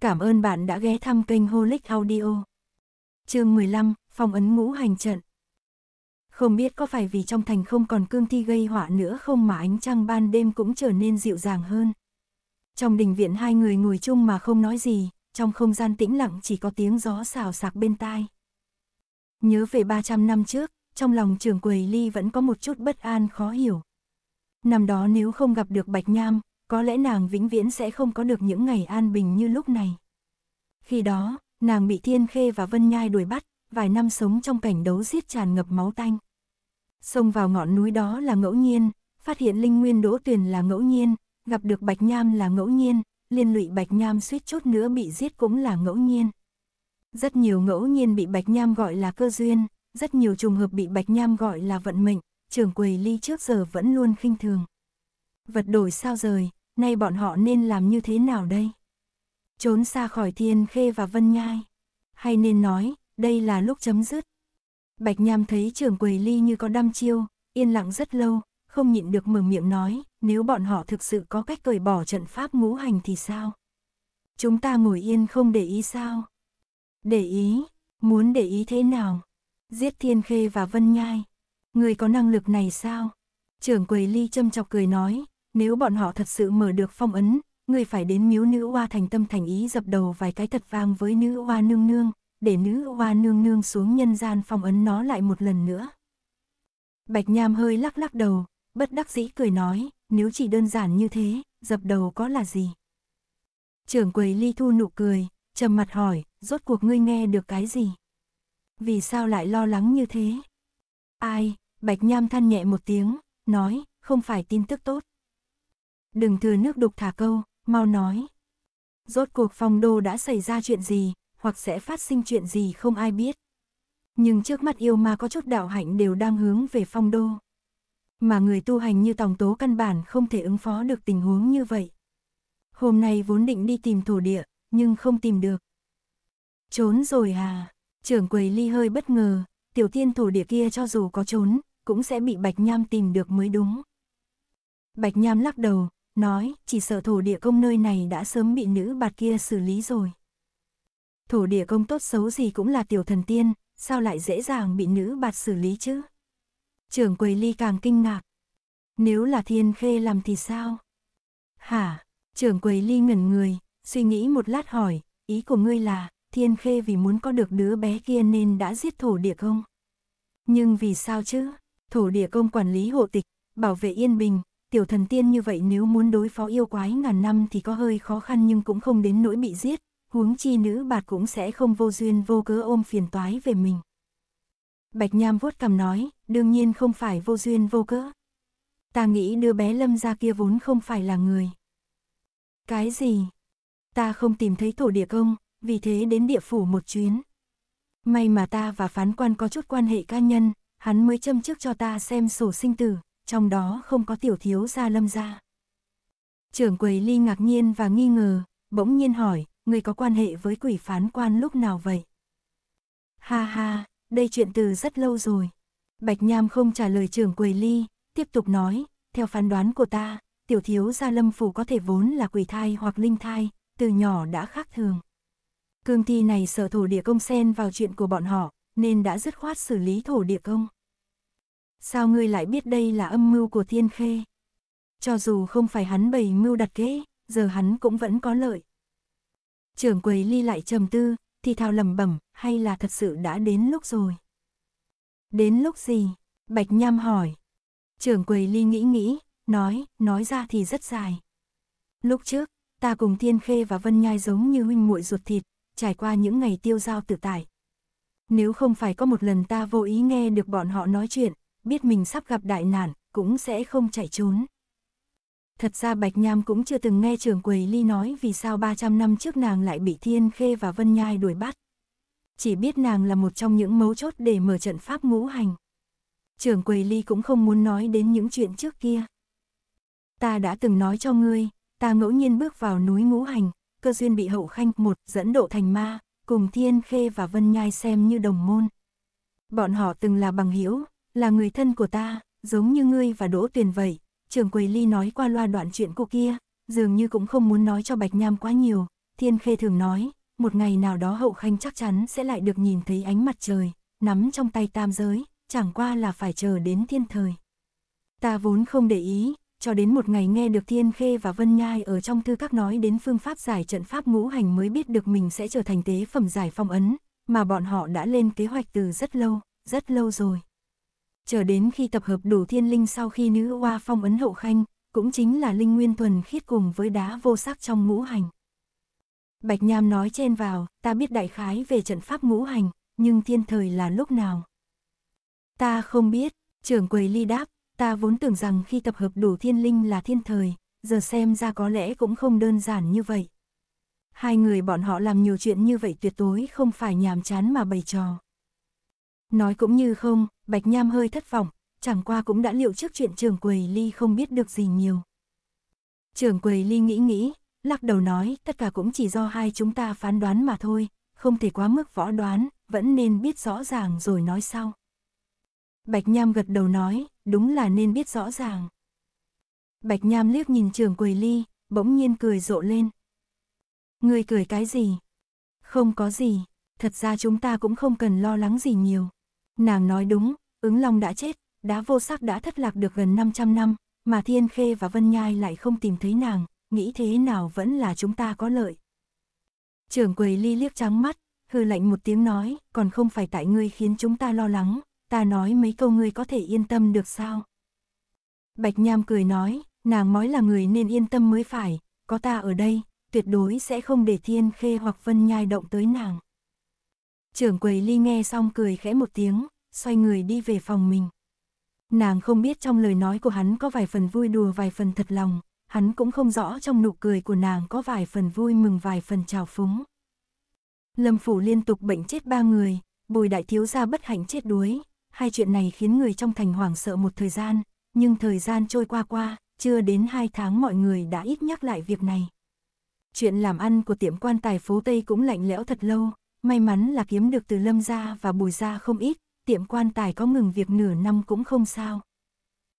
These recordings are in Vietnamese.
Cảm ơn bạn đã ghé thăm kênh Holic Audio. Chương 15, phong ấn ngũ hành trận. Không biết có phải vì trong thành không còn cương thi gây họa nữa không mà ánh trăng ban đêm cũng trở nên dịu dàng hơn. Trong đình viện hai người ngồi chung mà không nói gì, trong không gian tĩnh lặng chỉ có tiếng gió xào sạc bên tai. Nhớ về 300 năm trước, trong lòng trường quầy ly vẫn có một chút bất an khó hiểu. Năm đó nếu không gặp được Bạch Nham, có lẽ nàng vĩnh viễn sẽ không có được những ngày an bình như lúc này. Khi đó, nàng bị Thiên Khê và Vân Nhai đuổi bắt, vài năm sống trong cảnh đấu giết tràn ngập máu tanh. Xông vào ngọn núi đó là ngẫu nhiên, phát hiện Linh Nguyên Đỗ Tuyền là ngẫu nhiên, gặp được Bạch Nham là ngẫu nhiên, liên lụy Bạch Nham suýt chút nữa bị giết cũng là ngẫu nhiên. Rất nhiều ngẫu nhiên bị Bạch Nham gọi là cơ duyên, rất nhiều trùng hợp bị Bạch Nham gọi là vận mệnh, trưởng quầy ly trước giờ vẫn luôn khinh thường. Vật đổi sao rời, nay bọn họ nên làm như thế nào đây? Trốn xa khỏi Thiên Khê và Vân Nhai, hay nên nói, đây là lúc chấm dứt. Bạch Nham thấy trưởng quầy ly như có đăm chiêu, yên lặng rất lâu, không nhịn được mở miệng nói, nếu bọn họ thực sự có cách cởi bỏ trận pháp ngũ hành thì sao? Chúng ta ngồi yên không để ý sao? Để ý, muốn để ý thế nào? Giết Thiên Khê và Vân Nhai. Người có năng lực này sao? Trưởng quầy ly châm chọc cười nói, nếu bọn họ thật sự mở được phong ấn, người phải đến miếu nữ hoa thành tâm thành ý dập đầu vài cái thật vang với nữ hoa nương nương, để nữ hoa nương nương xuống nhân gian phong ấn nó lại một lần nữa. Bạch Nham hơi lắc lắc đầu, bất đắc dĩ cười nói, nếu chỉ đơn giản như thế, dập đầu có là gì? Trưởng quầy ly thu nụ cười, trầm mặt hỏi, rốt cuộc ngươi nghe được cái gì? Vì sao lại lo lắng như thế? Ai, Bạch Nham than nhẹ một tiếng, nói, không phải tin tức tốt đừng thừa nước đục thả câu, mau nói. Rốt cuộc phong đô đã xảy ra chuyện gì, hoặc sẽ phát sinh chuyện gì không ai biết. Nhưng trước mắt yêu ma có chút đạo hạnh đều đang hướng về phong đô. Mà người tu hành như Tòng tố căn bản không thể ứng phó được tình huống như vậy. Hôm nay vốn định đi tìm thổ địa, nhưng không tìm được. Trốn rồi à, trưởng quầy ly hơi bất ngờ, tiểu tiên thổ địa kia cho dù có trốn, cũng sẽ bị Bạch Nham tìm được mới đúng. Bạch Nham lắc đầu, nói, chỉ sợ thổ địa công nơi này đã sớm bị nữ bạt kia xử lý rồi. Thổ địa công tốt xấu gì cũng là tiểu thần tiên, sao lại dễ dàng bị nữ bạt xử lý chứ? Trưởng quầy ly càng kinh ngạc. Nếu là thiên khê làm thì sao? Hả? Trưởng quầy ly ngẩn người, suy nghĩ một lát hỏi, ý của ngươi là, thiên khê vì muốn có được đứa bé kia nên đã giết thổ địa công. Nhưng vì sao chứ? Thổ địa công quản lý hộ tịch, bảo vệ yên bình, tiểu thần tiên như vậy nếu muốn đối phó yêu quái ngàn năm thì có hơi khó khăn nhưng cũng không đến nỗi bị giết, huống chi nữ bạt cũng sẽ không vô duyên vô cớ ôm phiền toái về mình. Bạch Nham vuốt cằm nói, đương nhiên không phải vô duyên vô cớ. Ta nghĩ đứa bé Lâm ra kia vốn không phải là người. Cái gì? Ta không tìm thấy thổ địa công, vì thế đến địa phủ một chuyến. May mà ta và phán quan có chút quan hệ cá nhân, hắn mới châm trước cho ta xem sổ sinh tử trong đó không có tiểu thiếu gia lâm gia. Trưởng quầy ly ngạc nhiên và nghi ngờ, bỗng nhiên hỏi, người có quan hệ với quỷ phán quan lúc nào vậy? Ha ha, đây chuyện từ rất lâu rồi. Bạch Nham không trả lời trưởng quầy ly, tiếp tục nói, theo phán đoán của ta, tiểu thiếu gia lâm phủ có thể vốn là quỷ thai hoặc linh thai, từ nhỏ đã khác thường. Cương thi này sợ thổ địa công xen vào chuyện của bọn họ, nên đã dứt khoát xử lý thổ địa công. Sao ngươi lại biết đây là âm mưu của thiên khê? Cho dù không phải hắn bày mưu đặt kế, giờ hắn cũng vẫn có lợi. Trưởng quầy ly lại trầm tư, thì thào lầm bẩm, hay là thật sự đã đến lúc rồi? Đến lúc gì? Bạch Nham hỏi. Trưởng quầy ly nghĩ nghĩ, nói, nói ra thì rất dài. Lúc trước, ta cùng Thiên Khê và Vân Nhai giống như huynh muội ruột thịt, trải qua những ngày tiêu giao tự tại. Nếu không phải có một lần ta vô ý nghe được bọn họ nói chuyện, biết mình sắp gặp đại nạn, cũng sẽ không chạy trốn. Thật ra Bạch Nham cũng chưa từng nghe trường Quầy Ly nói vì sao 300 năm trước nàng lại bị Thiên Khê và Vân Nhai đuổi bắt. Chỉ biết nàng là một trong những mấu chốt để mở trận pháp ngũ hành. Trường Quầy Ly cũng không muốn nói đến những chuyện trước kia. Ta đã từng nói cho ngươi, ta ngẫu nhiên bước vào núi ngũ hành, cơ duyên bị hậu khanh một dẫn độ thành ma, cùng Thiên Khê và Vân Nhai xem như đồng môn. Bọn họ từng là bằng hữu là người thân của ta, giống như ngươi và Đỗ Tuyền vậy, Trường Quỳ ly nói qua loa đoạn chuyện cô kia, dường như cũng không muốn nói cho Bạch Nham quá nhiều, Thiên Khê thường nói, một ngày nào đó hậu khanh chắc chắn sẽ lại được nhìn thấy ánh mặt trời, nắm trong tay tam giới, chẳng qua là phải chờ đến thiên thời. Ta vốn không để ý, cho đến một ngày nghe được Thiên Khê và Vân Nhai ở trong thư các nói đến phương pháp giải trận pháp ngũ hành mới biết được mình sẽ trở thành tế phẩm giải phong ấn, mà bọn họ đã lên kế hoạch từ rất lâu, rất lâu rồi chờ đến khi tập hợp đủ thiên linh sau khi nữ hoa phong ấn hậu khanh, cũng chính là linh nguyên thuần khiết cùng với đá vô sắc trong ngũ hành. Bạch Nham nói chen vào, ta biết đại khái về trận pháp ngũ hành, nhưng thiên thời là lúc nào? Ta không biết, trưởng quầy ly đáp, ta vốn tưởng rằng khi tập hợp đủ thiên linh là thiên thời, giờ xem ra có lẽ cũng không đơn giản như vậy. Hai người bọn họ làm nhiều chuyện như vậy tuyệt đối không phải nhàm chán mà bày trò. Nói cũng như không, Bạch Nham hơi thất vọng, chẳng qua cũng đã liệu trước chuyện trường quầy ly không biết được gì nhiều. Trường quầy ly nghĩ nghĩ, lắc đầu nói tất cả cũng chỉ do hai chúng ta phán đoán mà thôi, không thể quá mức võ đoán, vẫn nên biết rõ ràng rồi nói sau. Bạch Nham gật đầu nói, đúng là nên biết rõ ràng. Bạch Nham liếc nhìn trường quầy ly, bỗng nhiên cười rộ lên. Người cười cái gì? Không có gì, thật ra chúng ta cũng không cần lo lắng gì nhiều. Nàng nói đúng, ứng long đã chết, đá vô sắc đã thất lạc được gần 500 năm, mà Thiên Khê và Vân Nhai lại không tìm thấy nàng, nghĩ thế nào vẫn là chúng ta có lợi. Trưởng quầy ly liếc trắng mắt, hư lạnh một tiếng nói, còn không phải tại ngươi khiến chúng ta lo lắng, ta nói mấy câu ngươi có thể yên tâm được sao? Bạch Nham cười nói, nàng mói là người nên yên tâm mới phải, có ta ở đây, tuyệt đối sẽ không để Thiên Khê hoặc Vân Nhai động tới nàng. Trưởng quầy ly nghe xong cười khẽ một tiếng, xoay người đi về phòng mình. Nàng không biết trong lời nói của hắn có vài phần vui đùa vài phần thật lòng, hắn cũng không rõ trong nụ cười của nàng có vài phần vui mừng vài phần trào phúng. Lâm Phủ liên tục bệnh chết ba người, bùi đại thiếu gia bất hạnh chết đuối, hai chuyện này khiến người trong thành hoảng sợ một thời gian, nhưng thời gian trôi qua qua, chưa đến hai tháng mọi người đã ít nhắc lại việc này. Chuyện làm ăn của tiệm quan tài phố Tây cũng lạnh lẽo thật lâu, may mắn là kiếm được từ lâm gia và bùi gia không ít, tiệm quan tài có ngừng việc nửa năm cũng không sao.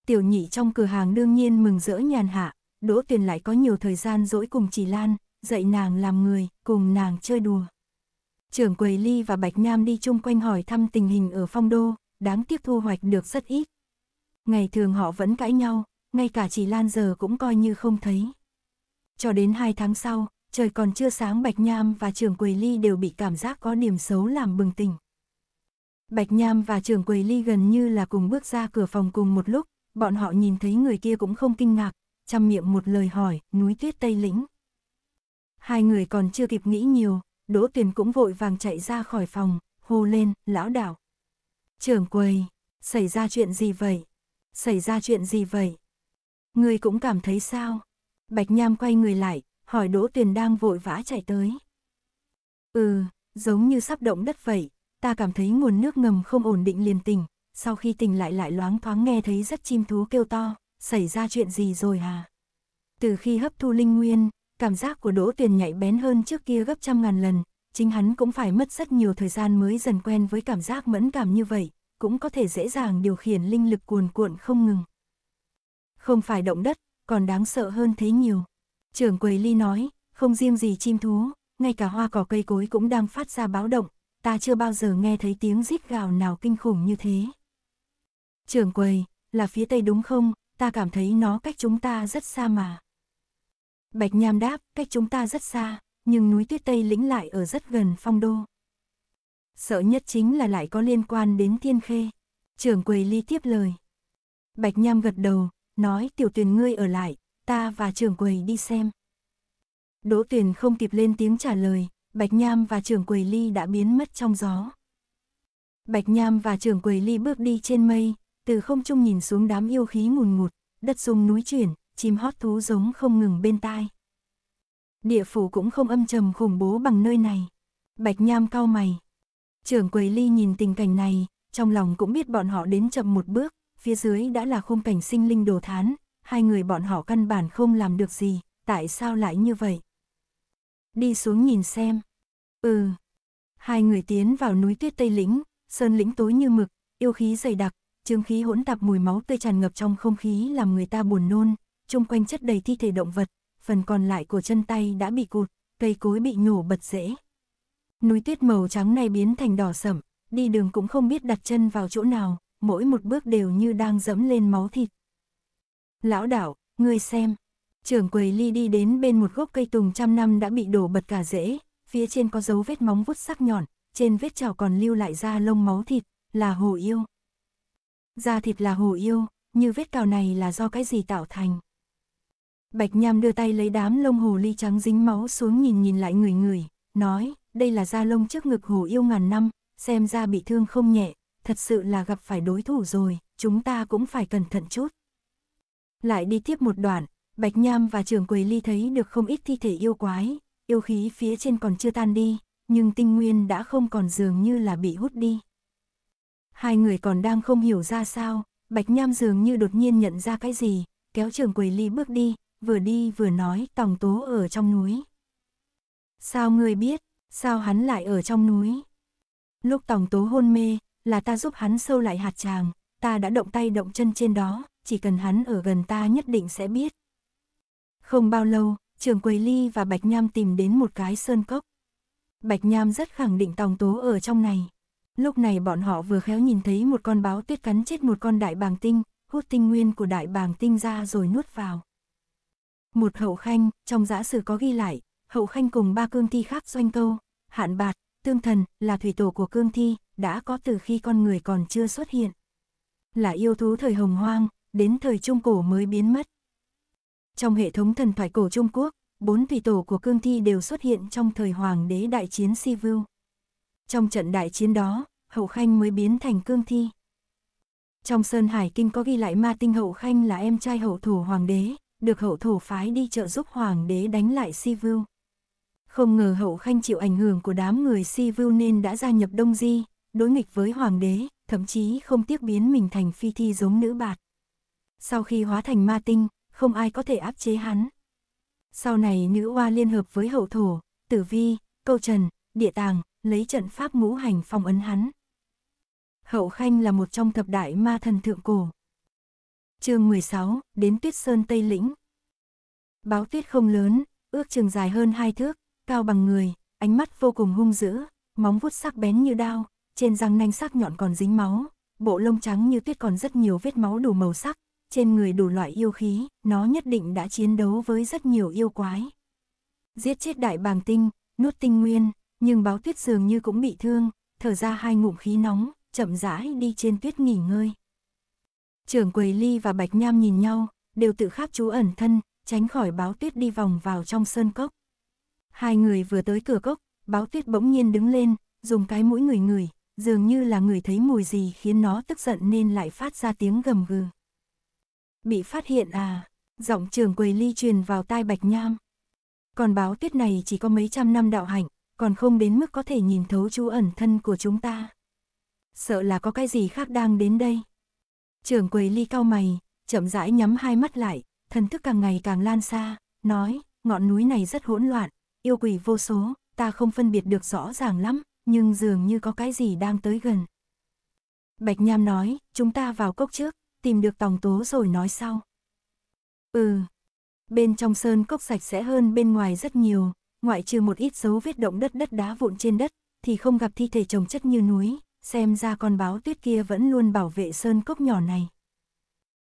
Tiểu nhị trong cửa hàng đương nhiên mừng rỡ nhàn hạ, Đỗ Tuyền lại có nhiều thời gian dỗi cùng chỉ Lan, dạy nàng làm người, cùng nàng chơi đùa. Trưởng Quầy Ly và Bạch Nam đi chung quanh hỏi thăm tình hình ở phong đô, đáng tiếc thu hoạch được rất ít. Ngày thường họ vẫn cãi nhau, ngay cả chỉ Lan giờ cũng coi như không thấy. Cho đến hai tháng sau, trời còn chưa sáng Bạch Nham và Trường Quỳ Ly đều bị cảm giác có điểm xấu làm bừng tỉnh. Bạch Nham và Trường Quỳ Ly gần như là cùng bước ra cửa phòng cùng một lúc, bọn họ nhìn thấy người kia cũng không kinh ngạc, chăm miệng một lời hỏi, núi tuyết Tây Lĩnh. Hai người còn chưa kịp nghĩ nhiều, Đỗ Tuyền cũng vội vàng chạy ra khỏi phòng, hô lên, lão đảo. Trường Quỳ, xảy ra chuyện gì vậy? Xảy ra chuyện gì vậy? Người cũng cảm thấy sao? Bạch Nham quay người lại, hỏi Đỗ Tuyền đang vội vã chạy tới. Ừ, giống như sắp động đất vậy, ta cảm thấy nguồn nước ngầm không ổn định liền tỉnh, sau khi tỉnh lại lại loáng thoáng nghe thấy rất chim thú kêu to, xảy ra chuyện gì rồi hả? Từ khi hấp thu linh nguyên, cảm giác của Đỗ Tuyền nhạy bén hơn trước kia gấp trăm ngàn lần, chính hắn cũng phải mất rất nhiều thời gian mới dần quen với cảm giác mẫn cảm như vậy, cũng có thể dễ dàng điều khiển linh lực cuồn cuộn không ngừng. Không phải động đất, còn đáng sợ hơn thế nhiều. Trưởng quầy ly nói, không riêng gì chim thú, ngay cả hoa cỏ cây cối cũng đang phát ra báo động, ta chưa bao giờ nghe thấy tiếng rít gào nào kinh khủng như thế. Trưởng quầy, là phía tây đúng không, ta cảm thấy nó cách chúng ta rất xa mà. Bạch Nham đáp, cách chúng ta rất xa, nhưng núi tuyết tây lĩnh lại ở rất gần phong đô. Sợ nhất chính là lại có liên quan đến thiên khê. Trưởng quầy ly tiếp lời. Bạch Nham gật đầu, nói tiểu tuyền ngươi ở lại, ta và trưởng quầy đi xem. Đỗ Tuyền không kịp lên tiếng trả lời, Bạch Nham và trưởng quầy ly đã biến mất trong gió. Bạch Nham và trưởng quầy ly bước đi trên mây, từ không trung nhìn xuống đám yêu khí ngùn ngụt, đất rung núi chuyển, chim hót thú giống không ngừng bên tai. Địa phủ cũng không âm trầm khủng bố bằng nơi này. Bạch Nham cau mày. Trưởng quầy ly nhìn tình cảnh này, trong lòng cũng biết bọn họ đến chậm một bước, phía dưới đã là khung cảnh sinh linh đồ thán, hai người bọn họ căn bản không làm được gì, tại sao lại như vậy? Đi xuống nhìn xem. Ừ. Hai người tiến vào núi tuyết Tây Lĩnh, sơn lĩnh tối như mực, yêu khí dày đặc, trương khí hỗn tạp mùi máu tươi tràn ngập trong không khí làm người ta buồn nôn, chung quanh chất đầy thi thể động vật, phần còn lại của chân tay đã bị cụt, cây cối bị nhổ bật rễ. Núi tuyết màu trắng này biến thành đỏ sẫm, đi đường cũng không biết đặt chân vào chỗ nào, mỗi một bước đều như đang dẫm lên máu thịt. Lão đạo ngươi xem. Trưởng quầy ly đi đến bên một gốc cây tùng trăm năm đã bị đổ bật cả rễ, phía trên có dấu vết móng vuốt sắc nhọn, trên vết trào còn lưu lại da lông máu thịt, là hồ yêu. Da thịt là hồ yêu, như vết cào này là do cái gì tạo thành. Bạch Nham đưa tay lấy đám lông hồ ly trắng dính máu xuống nhìn nhìn lại người người, nói, đây là da lông trước ngực hồ yêu ngàn năm, xem ra bị thương không nhẹ, thật sự là gặp phải đối thủ rồi, chúng ta cũng phải cẩn thận chút. Lại đi tiếp một đoạn, Bạch Nham và Trường Quầy Ly thấy được không ít thi thể yêu quái, yêu khí phía trên còn chưa tan đi, nhưng tinh nguyên đã không còn dường như là bị hút đi. Hai người còn đang không hiểu ra sao, Bạch Nham dường như đột nhiên nhận ra cái gì, kéo Trường Quầy Ly bước đi, vừa đi vừa nói tòng tố ở trong núi. Sao ngươi biết, sao hắn lại ở trong núi? Lúc tòng tố hôn mê, là ta giúp hắn sâu lại hạt tràng, ta đã động tay động chân trên đó, chỉ cần hắn ở gần ta nhất định sẽ biết. Không bao lâu, Trường Quầy Ly và Bạch Nham tìm đến một cái sơn cốc. Bạch Nham rất khẳng định Tòng Tố ở trong này. Lúc này bọn họ vừa khéo nhìn thấy một con báo tuyết cắn chết một con đại bàng tinh, hút tinh nguyên của đại bàng tinh ra rồi nuốt vào. Một hậu khanh, trong giã sử có ghi lại, hậu khanh cùng ba cương thi khác doanh câu, hạn bạt, tương thần, là thủy tổ của cương thi, đã có từ khi con người còn chưa xuất hiện. Là yêu thú thời hồng hoang, đến thời Trung Cổ mới biến mất. Trong hệ thống thần thoại cổ Trung Quốc, bốn thủy tổ của cương thi đều xuất hiện trong thời Hoàng đế đại chiến Si Vưu. Trong trận đại chiến đó, Hậu Khanh mới biến thành cương thi. Trong Sơn Hải Kinh có ghi lại Ma Tinh Hậu Khanh là em trai hậu thủ Hoàng đế, được hậu thủ phái đi trợ giúp Hoàng đế đánh lại Si Vưu. Không ngờ hậu khanh chịu ảnh hưởng của đám người Si Vưu nên đã gia nhập Đông Di, đối nghịch với Hoàng đế, thậm chí không tiếc biến mình thành phi thi giống nữ bạt. Sau khi hóa thành ma tinh, không ai có thể áp chế hắn. Sau này nữ oa liên hợp với hậu thổ, tử vi, câu trần, địa tàng, lấy trận pháp ngũ hành phong ấn hắn. Hậu Khanh là một trong thập đại ma thần thượng cổ. chương 16, đến Tuyết Sơn Tây Lĩnh. Báo tuyết không lớn, ước chừng dài hơn hai thước, cao bằng người, ánh mắt vô cùng hung dữ, móng vuốt sắc bén như đao, trên răng nanh sắc nhọn còn dính máu, bộ lông trắng như tuyết còn rất nhiều vết máu đủ màu sắc, trên người đủ loại yêu khí, nó nhất định đã chiến đấu với rất nhiều yêu quái. Giết chết đại bàng tinh, nuốt tinh nguyên, nhưng báo tuyết dường như cũng bị thương, thở ra hai ngụm khí nóng, chậm rãi đi trên tuyết nghỉ ngơi. Trưởng Quầy Ly và Bạch Nham nhìn nhau, đều tự khắc chú ẩn thân, tránh khỏi báo tuyết đi vòng vào trong sơn cốc. Hai người vừa tới cửa cốc, báo tuyết bỗng nhiên đứng lên, dùng cái mũi người người, dường như là người thấy mùi gì khiến nó tức giận nên lại phát ra tiếng gầm gừ. Bị phát hiện à? Giọng trường quầy ly truyền vào tai Bạch Nham. Còn báo tuyết này chỉ có mấy trăm năm đạo hạnh, còn không đến mức có thể nhìn thấu chú ẩn thân của chúng ta. Sợ là có cái gì khác đang đến đây. Trường quầy ly cao mày, chậm rãi nhắm hai mắt lại, thần thức càng ngày càng lan xa, nói, ngọn núi này rất hỗn loạn, yêu quỷ vô số, ta không phân biệt được rõ ràng lắm, nhưng dường như có cái gì đang tới gần. Bạch Nham nói, chúng ta vào cốc trước tìm được tòng tố rồi nói sau. Ừ, bên trong sơn cốc sạch sẽ hơn bên ngoài rất nhiều, ngoại trừ một ít dấu vết động đất đất đá vụn trên đất, thì không gặp thi thể trồng chất như núi, xem ra con báo tuyết kia vẫn luôn bảo vệ sơn cốc nhỏ này.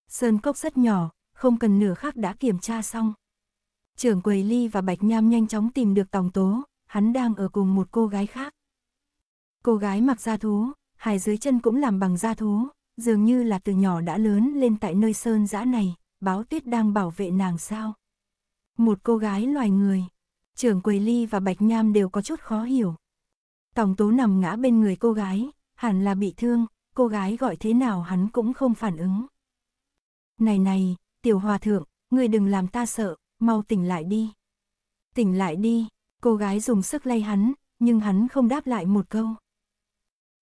Sơn cốc rất nhỏ, không cần nửa khắc đã kiểm tra xong. Trưởng quầy ly và bạch nham nhanh chóng tìm được tòng tố, hắn đang ở cùng một cô gái khác. Cô gái mặc da thú, hài dưới chân cũng làm bằng da thú, dường như là từ nhỏ đã lớn lên tại nơi sơn giã này, báo tuyết đang bảo vệ nàng sao. Một cô gái loài người, trưởng Quầy Ly và Bạch Nham đều có chút khó hiểu. Tổng tố nằm ngã bên người cô gái, hẳn là bị thương, cô gái gọi thế nào hắn cũng không phản ứng. Này này, tiểu hòa thượng, người đừng làm ta sợ, mau tỉnh lại đi. Tỉnh lại đi, cô gái dùng sức lay hắn, nhưng hắn không đáp lại một câu.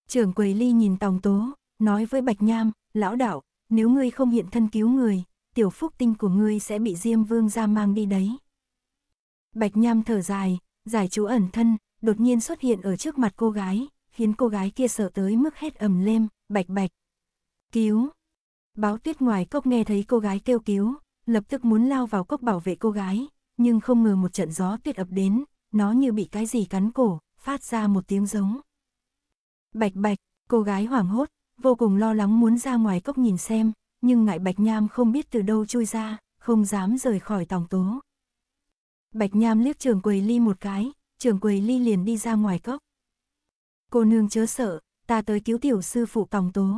Trưởng quầy ly nhìn tòng tố, nói với Bạch Nham, lão đạo, nếu ngươi không hiện thân cứu người, tiểu phúc tinh của ngươi sẽ bị Diêm Vương ra mang đi đấy. Bạch Nham thở dài, giải chú ẩn thân, đột nhiên xuất hiện ở trước mặt cô gái, khiến cô gái kia sợ tới mức hết ầm lên, bạch bạch. Cứu! Báo tuyết ngoài cốc nghe thấy cô gái kêu cứu, lập tức muốn lao vào cốc bảo vệ cô gái, nhưng không ngờ một trận gió tuyết ập đến, nó như bị cái gì cắn cổ, phát ra một tiếng giống. Bạch bạch, cô gái hoảng hốt, vô cùng lo lắng muốn ra ngoài cốc nhìn xem, nhưng ngại Bạch Nham không biết từ đâu chui ra, không dám rời khỏi tòng tố. Bạch Nham liếc trường quầy ly một cái, trường quầy ly liền đi ra ngoài cốc. Cô nương chớ sợ, ta tới cứu tiểu sư phụ tòng tố.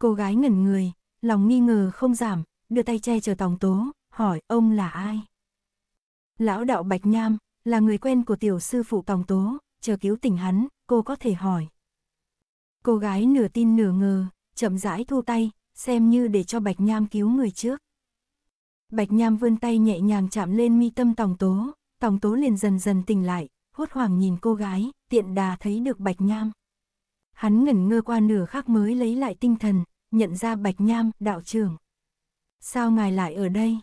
Cô gái ngẩn người, lòng nghi ngờ không giảm, đưa tay che chở tòng tố, hỏi ông là ai? Lão đạo Bạch Nham, là người quen của tiểu sư phụ tòng tố, chờ cứu tỉnh hắn, cô có thể hỏi. Cô gái nửa tin nửa ngờ, chậm rãi thu tay, xem như để cho Bạch Nham cứu người trước. Bạch Nham vươn tay nhẹ nhàng chạm lên mi tâm Tòng Tố, Tòng Tố liền dần dần tỉnh lại, hốt hoảng nhìn cô gái, tiện đà thấy được Bạch Nham. Hắn ngẩn ngơ qua nửa khắc mới lấy lại tinh thần, nhận ra Bạch Nham, đạo trưởng. Sao ngài lại ở đây?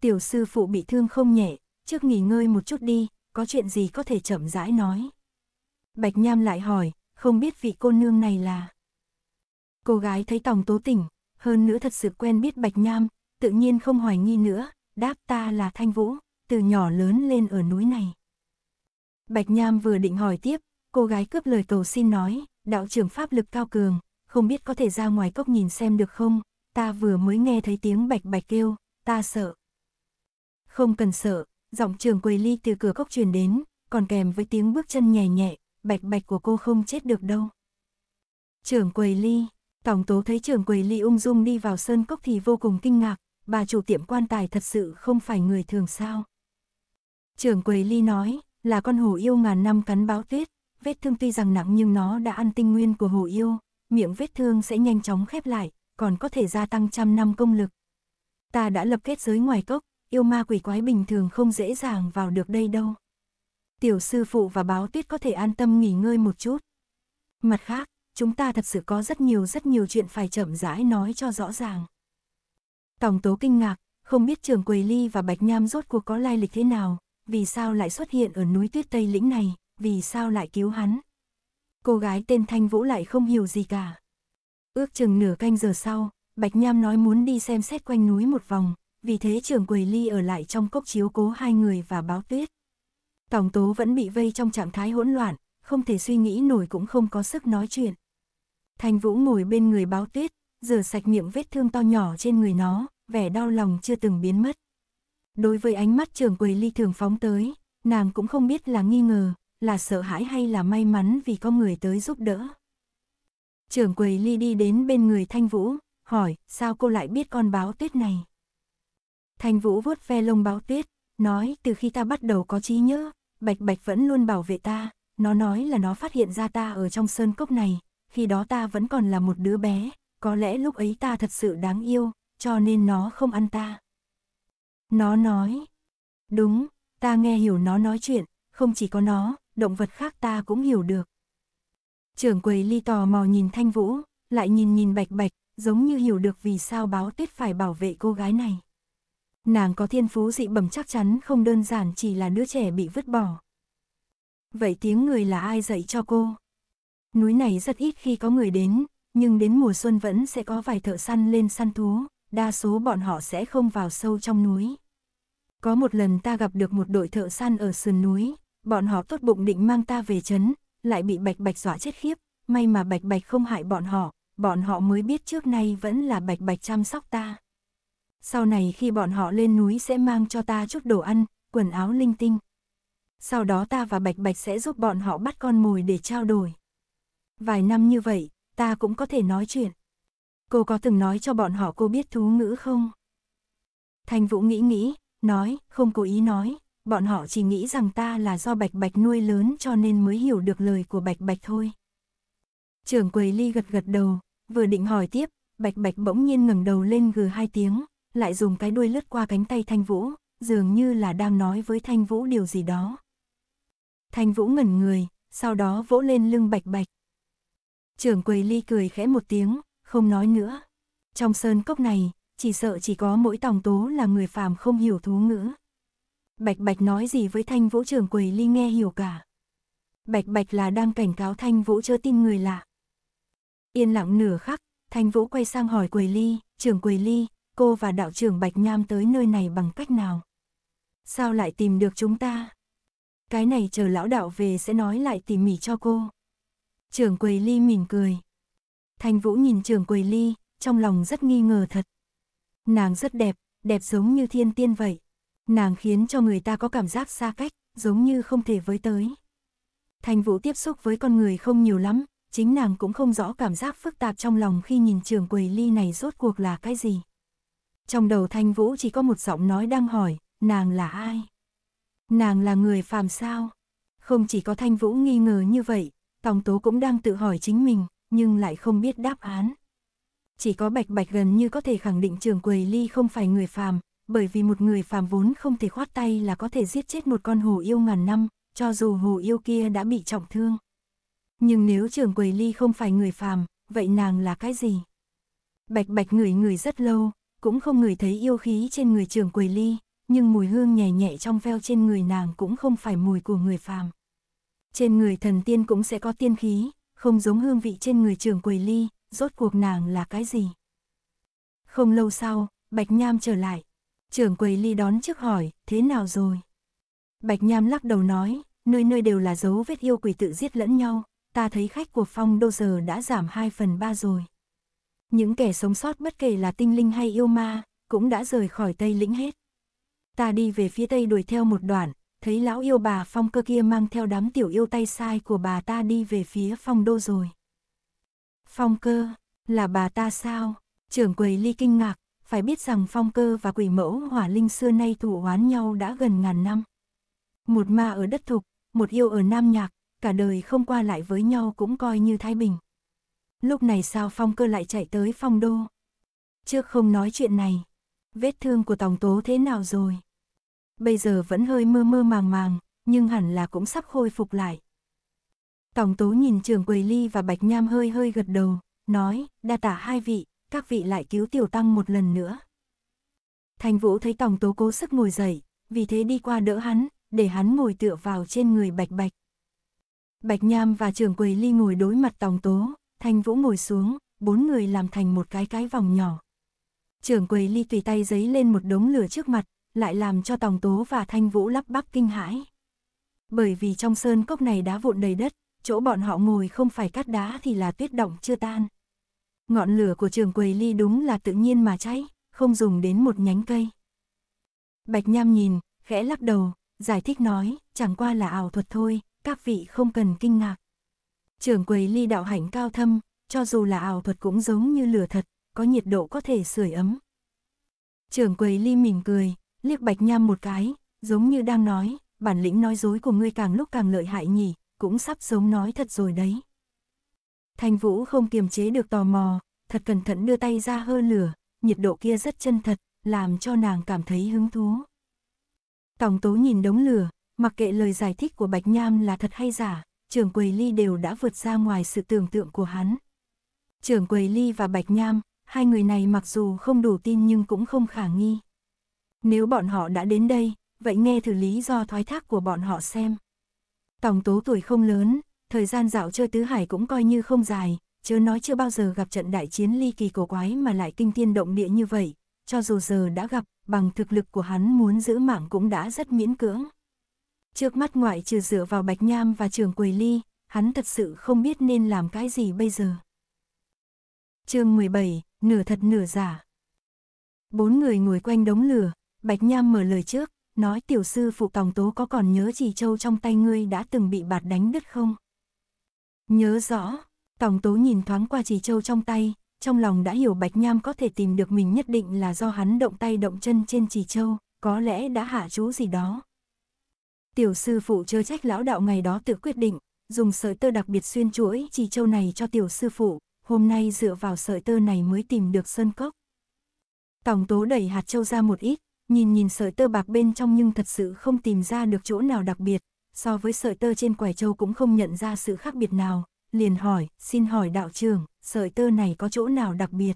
Tiểu sư phụ bị thương không nhẹ, trước nghỉ ngơi một chút đi, có chuyện gì có thể chậm rãi nói. Bạch Nham lại hỏi, không biết vị cô nương này là. Cô gái thấy Tòng Tố tỉnh, hơn nữa thật sự quen biết Bạch Nham, tự nhiên không hoài nghi nữa, đáp ta là Thanh Vũ, từ nhỏ lớn lên ở núi này. Bạch Nham vừa định hỏi tiếp, cô gái cướp lời cầu xin nói, đạo trưởng pháp lực cao cường, không biết có thể ra ngoài cốc nhìn xem được không, ta vừa mới nghe thấy tiếng bạch bạch kêu, ta sợ. Không cần sợ, giọng trường quầy ly từ cửa cốc truyền đến, còn kèm với tiếng bước chân nhẹ nhẹ bạch bạch của cô không chết được đâu. Trưởng quầy ly, tổng tố thấy trưởng quầy ly ung dung đi vào sơn cốc thì vô cùng kinh ngạc, bà chủ tiệm quan tài thật sự không phải người thường sao. Trưởng quầy ly nói, là con hổ yêu ngàn năm cắn báo tuyết, vết thương tuy rằng nặng nhưng nó đã ăn tinh nguyên của hổ yêu, miệng vết thương sẽ nhanh chóng khép lại, còn có thể gia tăng trăm năm công lực. Ta đã lập kết giới ngoài cốc, yêu ma quỷ quái bình thường không dễ dàng vào được đây đâu tiểu sư phụ và báo tuyết có thể an tâm nghỉ ngơi một chút. Mặt khác, chúng ta thật sự có rất nhiều rất nhiều chuyện phải chậm rãi nói cho rõ ràng. Tổng tố kinh ngạc, không biết trường Quỳ Ly và Bạch Nham rốt cuộc có lai lịch thế nào, vì sao lại xuất hiện ở núi tuyết Tây Lĩnh này, vì sao lại cứu hắn. Cô gái tên Thanh Vũ lại không hiểu gì cả. Ước chừng nửa canh giờ sau, Bạch Nham nói muốn đi xem xét quanh núi một vòng, vì thế trường Quỳ Ly ở lại trong cốc chiếu cố hai người và báo tuyết. Tòng Tố vẫn bị vây trong trạng thái hỗn loạn, không thể suy nghĩ nổi cũng không có sức nói chuyện. Thành Vũ ngồi bên người báo tuyết, rửa sạch miệng vết thương to nhỏ trên người nó, vẻ đau lòng chưa từng biến mất. Đối với ánh mắt trường quầy ly thường phóng tới, nàng cũng không biết là nghi ngờ, là sợ hãi hay là may mắn vì có người tới giúp đỡ. Trường quầy ly đi đến bên người Thanh Vũ, hỏi, sao cô lại biết con báo tuyết này? Thanh Vũ vuốt ve lông báo tuyết, nói, từ khi ta bắt đầu có trí nhớ, Bạch Bạch vẫn luôn bảo vệ ta, nó nói là nó phát hiện ra ta ở trong sơn cốc này, khi đó ta vẫn còn là một đứa bé, có lẽ lúc ấy ta thật sự đáng yêu, cho nên nó không ăn ta. Nó nói, đúng, ta nghe hiểu nó nói chuyện, không chỉ có nó, động vật khác ta cũng hiểu được. Trưởng quầy ly tò mò nhìn Thanh Vũ, lại nhìn nhìn Bạch Bạch, giống như hiểu được vì sao báo tuyết phải bảo vệ cô gái này. Nàng có thiên phú dị bẩm chắc chắn không đơn giản chỉ là đứa trẻ bị vứt bỏ. Vậy tiếng người là ai dạy cho cô? Núi này rất ít khi có người đến, nhưng đến mùa xuân vẫn sẽ có vài thợ săn lên săn thú, đa số bọn họ sẽ không vào sâu trong núi. Có một lần ta gặp được một đội thợ săn ở sườn núi, bọn họ tốt bụng định mang ta về trấn, lại bị bạch bạch dọa chết khiếp, may mà bạch bạch không hại bọn họ, bọn họ mới biết trước nay vẫn là bạch bạch chăm sóc ta sau này khi bọn họ lên núi sẽ mang cho ta chút đồ ăn, quần áo linh tinh. Sau đó ta và Bạch Bạch sẽ giúp bọn họ bắt con mồi để trao đổi. Vài năm như vậy, ta cũng có thể nói chuyện. Cô có từng nói cho bọn họ cô biết thú ngữ không? Thành Vũ nghĩ nghĩ, nói, không cố ý nói, bọn họ chỉ nghĩ rằng ta là do Bạch Bạch nuôi lớn cho nên mới hiểu được lời của Bạch Bạch thôi. Trưởng quầy ly gật gật đầu, vừa định hỏi tiếp, Bạch Bạch bỗng nhiên ngẩng đầu lên gừ hai tiếng, lại dùng cái đuôi lướt qua cánh tay Thanh Vũ, dường như là đang nói với Thanh Vũ điều gì đó. Thanh Vũ ngẩn người, sau đó vỗ lên lưng bạch bạch. Trưởng quầy ly cười khẽ một tiếng, không nói nữa. Trong sơn cốc này, chỉ sợ chỉ có mỗi tòng tố là người phàm không hiểu thú ngữ. Bạch Bạch nói gì với Thanh Vũ trưởng quầy ly nghe hiểu cả. Bạch Bạch là đang cảnh cáo Thanh Vũ chưa tin người lạ. Yên lặng nửa khắc, Thanh Vũ quay sang hỏi quầy ly, trưởng quầy ly, cô và đạo trưởng Bạch Nham tới nơi này bằng cách nào? Sao lại tìm được chúng ta? Cái này chờ lão đạo về sẽ nói lại tỉ mỉ cho cô. Trưởng Quỳ ly mỉm cười. Thanh Vũ nhìn trưởng Quỳ ly, trong lòng rất nghi ngờ thật. Nàng rất đẹp, đẹp giống như thiên tiên vậy. Nàng khiến cho người ta có cảm giác xa cách, giống như không thể với tới. Thanh Vũ tiếp xúc với con người không nhiều lắm, chính nàng cũng không rõ cảm giác phức tạp trong lòng khi nhìn trưởng Quỳ ly này rốt cuộc là cái gì trong đầu Thanh Vũ chỉ có một giọng nói đang hỏi, nàng là ai? Nàng là người phàm sao? Không chỉ có Thanh Vũ nghi ngờ như vậy, Tòng Tố cũng đang tự hỏi chính mình, nhưng lại không biết đáp án. Chỉ có Bạch Bạch gần như có thể khẳng định trường quầy ly không phải người phàm, bởi vì một người phàm vốn không thể khoát tay là có thể giết chết một con hồ yêu ngàn năm, cho dù hồ yêu kia đã bị trọng thương. Nhưng nếu trường quầy ly không phải người phàm, vậy nàng là cái gì? Bạch Bạch ngửi người rất lâu, cũng không ngửi thấy yêu khí trên người trường quầy ly, nhưng mùi hương nhẹ nhẹ trong veo trên người nàng cũng không phải mùi của người phàm. Trên người thần tiên cũng sẽ có tiên khí, không giống hương vị trên người trường quầy ly, rốt cuộc nàng là cái gì. Không lâu sau, Bạch Nham trở lại. Trường quầy ly đón trước hỏi, thế nào rồi? Bạch Nham lắc đầu nói, nơi nơi đều là dấu vết yêu quỷ tự giết lẫn nhau, ta thấy khách của phong đô giờ đã giảm 2 phần 3 rồi những kẻ sống sót bất kể là tinh linh hay yêu ma, cũng đã rời khỏi Tây Lĩnh hết. Ta đi về phía Tây đuổi theo một đoạn, thấy lão yêu bà phong cơ kia mang theo đám tiểu yêu tay sai của bà ta đi về phía phong đô rồi. Phong cơ, là bà ta sao? Trưởng quầy ly kinh ngạc, phải biết rằng phong cơ và quỷ mẫu hỏa linh xưa nay thủ oán nhau đã gần ngàn năm. Một ma ở đất thục, một yêu ở nam nhạc, cả đời không qua lại với nhau cũng coi như thái bình lúc này sao phong cơ lại chạy tới phong đô. Trước không nói chuyện này, vết thương của tổng Tố thế nào rồi? Bây giờ vẫn hơi mơ mơ màng màng, nhưng hẳn là cũng sắp khôi phục lại. tổng Tố nhìn trường Quầy Ly và Bạch Nham hơi hơi gật đầu, nói, đa tả hai vị, các vị lại cứu Tiểu Tăng một lần nữa. Thành Vũ thấy tổng Tố cố sức ngồi dậy, vì thế đi qua đỡ hắn, để hắn ngồi tựa vào trên người Bạch Bạch. Bạch Nham và trường Quầy Ly ngồi đối mặt tổng Tố, Thanh Vũ ngồi xuống, bốn người làm thành một cái cái vòng nhỏ. Trưởng quầy ly tùy tay giấy lên một đống lửa trước mặt, lại làm cho Tòng Tố và Thanh Vũ lắp bắp kinh hãi. Bởi vì trong sơn cốc này đá vụn đầy đất, chỗ bọn họ ngồi không phải cắt đá thì là tuyết động chưa tan. Ngọn lửa của trường quầy ly đúng là tự nhiên mà cháy, không dùng đến một nhánh cây. Bạch Nham nhìn, khẽ lắc đầu, giải thích nói, chẳng qua là ảo thuật thôi, các vị không cần kinh ngạc. Trưởng quầy ly đạo hạnh cao thâm, cho dù là ảo thuật cũng giống như lửa thật, có nhiệt độ có thể sưởi ấm. Trưởng quầy ly mỉm cười, liếc bạch nham một cái, giống như đang nói, bản lĩnh nói dối của ngươi càng lúc càng lợi hại nhỉ, cũng sắp giống nói thật rồi đấy. Thanh Vũ không kiềm chế được tò mò, thật cẩn thận đưa tay ra hơ lửa, nhiệt độ kia rất chân thật, làm cho nàng cảm thấy hứng thú. Tổng tố nhìn đống lửa, mặc kệ lời giải thích của Bạch Nham là thật hay giả, trưởng quầy ly đều đã vượt ra ngoài sự tưởng tượng của hắn. Trưởng quầy ly và Bạch Nham, hai người này mặc dù không đủ tin nhưng cũng không khả nghi. Nếu bọn họ đã đến đây, vậy nghe thử lý do thoái thác của bọn họ xem. Tổng tố tuổi không lớn, thời gian dạo chơi tứ hải cũng coi như không dài, chớ nói chưa bao giờ gặp trận đại chiến ly kỳ cổ quái mà lại kinh thiên động địa như vậy, cho dù giờ đã gặp, bằng thực lực của hắn muốn giữ mạng cũng đã rất miễn cưỡng. Trước mắt ngoại trừ dựa vào Bạch Nham và trường quỳ Ly, hắn thật sự không biết nên làm cái gì bây giờ. chương 17, nửa thật nửa giả. Bốn người ngồi quanh đống lửa, Bạch Nham mở lời trước, nói tiểu sư phụ Tòng Tố có còn nhớ chỉ châu trong tay ngươi đã từng bị bạt đánh đứt không? Nhớ rõ, Tòng Tố nhìn thoáng qua chỉ châu trong tay, trong lòng đã hiểu Bạch Nham có thể tìm được mình nhất định là do hắn động tay động chân trên chỉ châu, có lẽ đã hạ chú gì đó. Tiểu sư phụ chớ trách lão đạo ngày đó tự quyết định, dùng sợi tơ đặc biệt xuyên chuỗi chỉ châu này cho tiểu sư phụ, hôm nay dựa vào sợi tơ này mới tìm được sơn cốc. Tổng tố đẩy hạt châu ra một ít, nhìn nhìn sợi tơ bạc bên trong nhưng thật sự không tìm ra được chỗ nào đặc biệt, so với sợi tơ trên quẻ châu cũng không nhận ra sự khác biệt nào, liền hỏi, xin hỏi đạo trưởng, sợi tơ này có chỗ nào đặc biệt?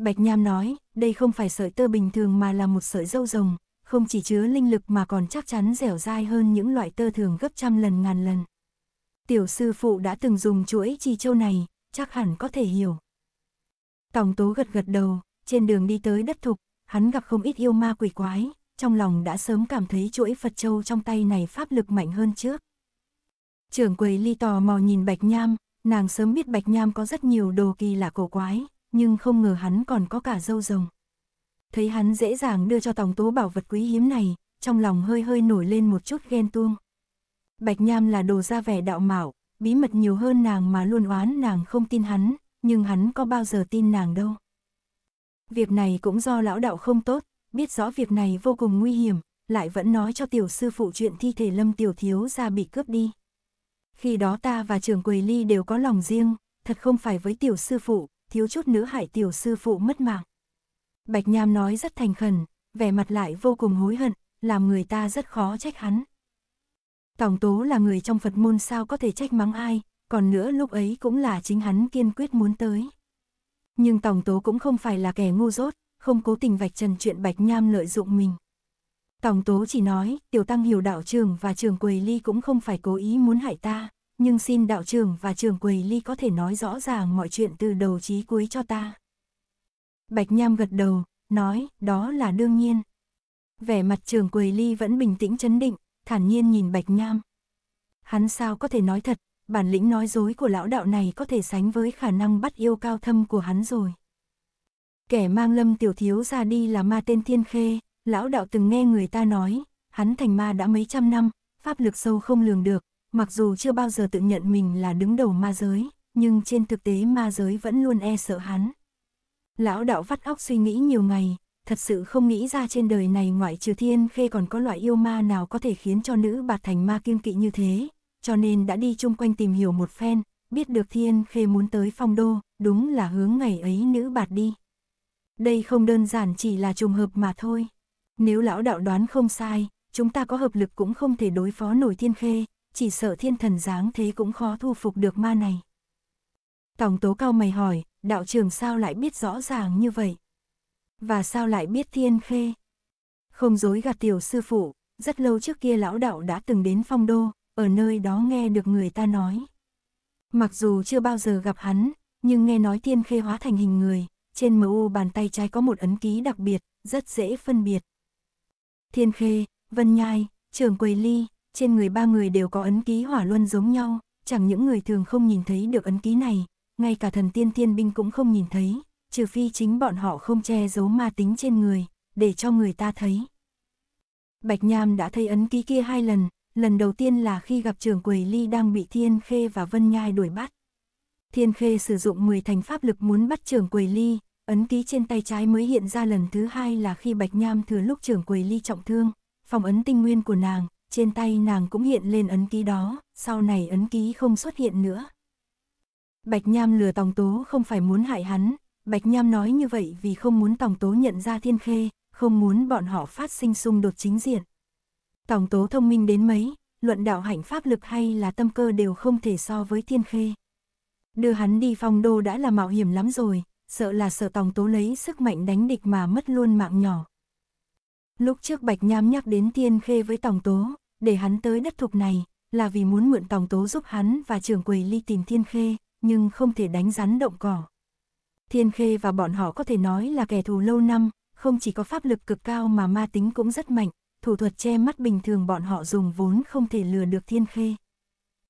Bạch Nham nói, đây không phải sợi tơ bình thường mà là một sợi dâu rồng, không chỉ chứa linh lực mà còn chắc chắn dẻo dai hơn những loại tơ thường gấp trăm lần ngàn lần. Tiểu sư phụ đã từng dùng chuỗi chi châu này, chắc hẳn có thể hiểu. Tổng tố gật gật đầu, trên đường đi tới đất thục, hắn gặp không ít yêu ma quỷ quái, trong lòng đã sớm cảm thấy chuỗi Phật Châu trong tay này pháp lực mạnh hơn trước. Trưởng quầy ly tò mò nhìn Bạch Nham, nàng sớm biết Bạch Nham có rất nhiều đồ kỳ lạ cổ quái, nhưng không ngờ hắn còn có cả dâu rồng thấy hắn dễ dàng đưa cho Tòng Tố bảo vật quý hiếm này, trong lòng hơi hơi nổi lên một chút ghen tuông. Bạch Nham là đồ ra vẻ đạo mạo, bí mật nhiều hơn nàng mà luôn oán nàng không tin hắn, nhưng hắn có bao giờ tin nàng đâu. Việc này cũng do lão đạo không tốt, biết rõ việc này vô cùng nguy hiểm, lại vẫn nói cho tiểu sư phụ chuyện thi thể lâm tiểu thiếu ra bị cướp đi. Khi đó ta và trưởng Quầy Ly đều có lòng riêng, thật không phải với tiểu sư phụ, thiếu chút nữa hại tiểu sư phụ mất mạng. Bạch Nham nói rất thành khẩn, vẻ mặt lại vô cùng hối hận, làm người ta rất khó trách hắn. Tổng tố là người trong Phật môn sao có thể trách mắng ai, còn nữa lúc ấy cũng là chính hắn kiên quyết muốn tới. Nhưng tổng tố cũng không phải là kẻ ngu dốt, không cố tình vạch trần chuyện Bạch Nham lợi dụng mình. Tổng tố chỉ nói, tiểu tăng hiểu đạo trường và trường quầy ly cũng không phải cố ý muốn hại ta, nhưng xin đạo trường và trường quầy ly có thể nói rõ ràng mọi chuyện từ đầu chí cuối cho ta. Bạch Nham gật đầu, nói, đó là đương nhiên. Vẻ mặt trường quầy ly vẫn bình tĩnh chấn định, thản nhiên nhìn Bạch Nham. Hắn sao có thể nói thật, bản lĩnh nói dối của lão đạo này có thể sánh với khả năng bắt yêu cao thâm của hắn rồi. Kẻ mang lâm tiểu thiếu ra đi là ma tên thiên khê, lão đạo từng nghe người ta nói, hắn thành ma đã mấy trăm năm, pháp lực sâu không lường được, mặc dù chưa bao giờ tự nhận mình là đứng đầu ma giới, nhưng trên thực tế ma giới vẫn luôn e sợ hắn. Lão đạo vắt óc suy nghĩ nhiều ngày, thật sự không nghĩ ra trên đời này ngoại trừ thiên khê còn có loại yêu ma nào có thể khiến cho nữ bạt thành ma kiêng kỵ như thế, cho nên đã đi chung quanh tìm hiểu một phen, biết được thiên khê muốn tới phong đô, đúng là hướng ngày ấy nữ bạt đi. Đây không đơn giản chỉ là trùng hợp mà thôi. Nếu lão đạo đoán không sai, chúng ta có hợp lực cũng không thể đối phó nổi thiên khê, chỉ sợ thiên thần dáng thế cũng khó thu phục được ma này. Tổng tố cao mày hỏi, đạo trưởng sao lại biết rõ ràng như vậy? Và sao lại biết thiên khê? Không dối gạt tiểu sư phụ, rất lâu trước kia lão đạo đã từng đến phong đô, ở nơi đó nghe được người ta nói. Mặc dù chưa bao giờ gặp hắn, nhưng nghe nói thiên khê hóa thành hình người, trên mu bàn tay trái có một ấn ký đặc biệt, rất dễ phân biệt. Thiên khê, vân nhai, trường quầy ly, trên người ba người đều có ấn ký hỏa luân giống nhau, chẳng những người thường không nhìn thấy được ấn ký này, ngay cả thần tiên tiên binh cũng không nhìn thấy, trừ phi chính bọn họ không che giấu ma tính trên người, để cho người ta thấy. Bạch Nham đã thấy ấn ký kia hai lần, lần đầu tiên là khi gặp trưởng quầy ly đang bị Thiên Khê và Vân Nhai đuổi bắt. Thiên Khê sử dụng 10 thành pháp lực muốn bắt trưởng quầy ly, ấn ký trên tay trái mới hiện ra lần thứ hai là khi Bạch Nham thừa lúc trưởng quầy ly trọng thương, phòng ấn tinh nguyên của nàng, trên tay nàng cũng hiện lên ấn ký đó, sau này ấn ký không xuất hiện nữa. Bạch Nham lừa Tòng Tố không phải muốn hại hắn, Bạch Nham nói như vậy vì không muốn Tòng Tố nhận ra thiên khê, không muốn bọn họ phát sinh xung đột chính diện. Tòng Tố thông minh đến mấy, luận đạo hạnh pháp lực hay là tâm cơ đều không thể so với thiên khê. Đưa hắn đi phong đô đã là mạo hiểm lắm rồi, sợ là sợ Tòng Tố lấy sức mạnh đánh địch mà mất luôn mạng nhỏ. Lúc trước Bạch Nham nhắc đến thiên khê với Tòng Tố, để hắn tới đất thục này, là vì muốn mượn Tòng Tố giúp hắn và trưởng quầy ly tìm thiên khê, nhưng không thể đánh rắn động cỏ. Thiên Khê và bọn họ có thể nói là kẻ thù lâu năm, không chỉ có pháp lực cực cao mà ma tính cũng rất mạnh, thủ thuật che mắt bình thường bọn họ dùng vốn không thể lừa được Thiên Khê.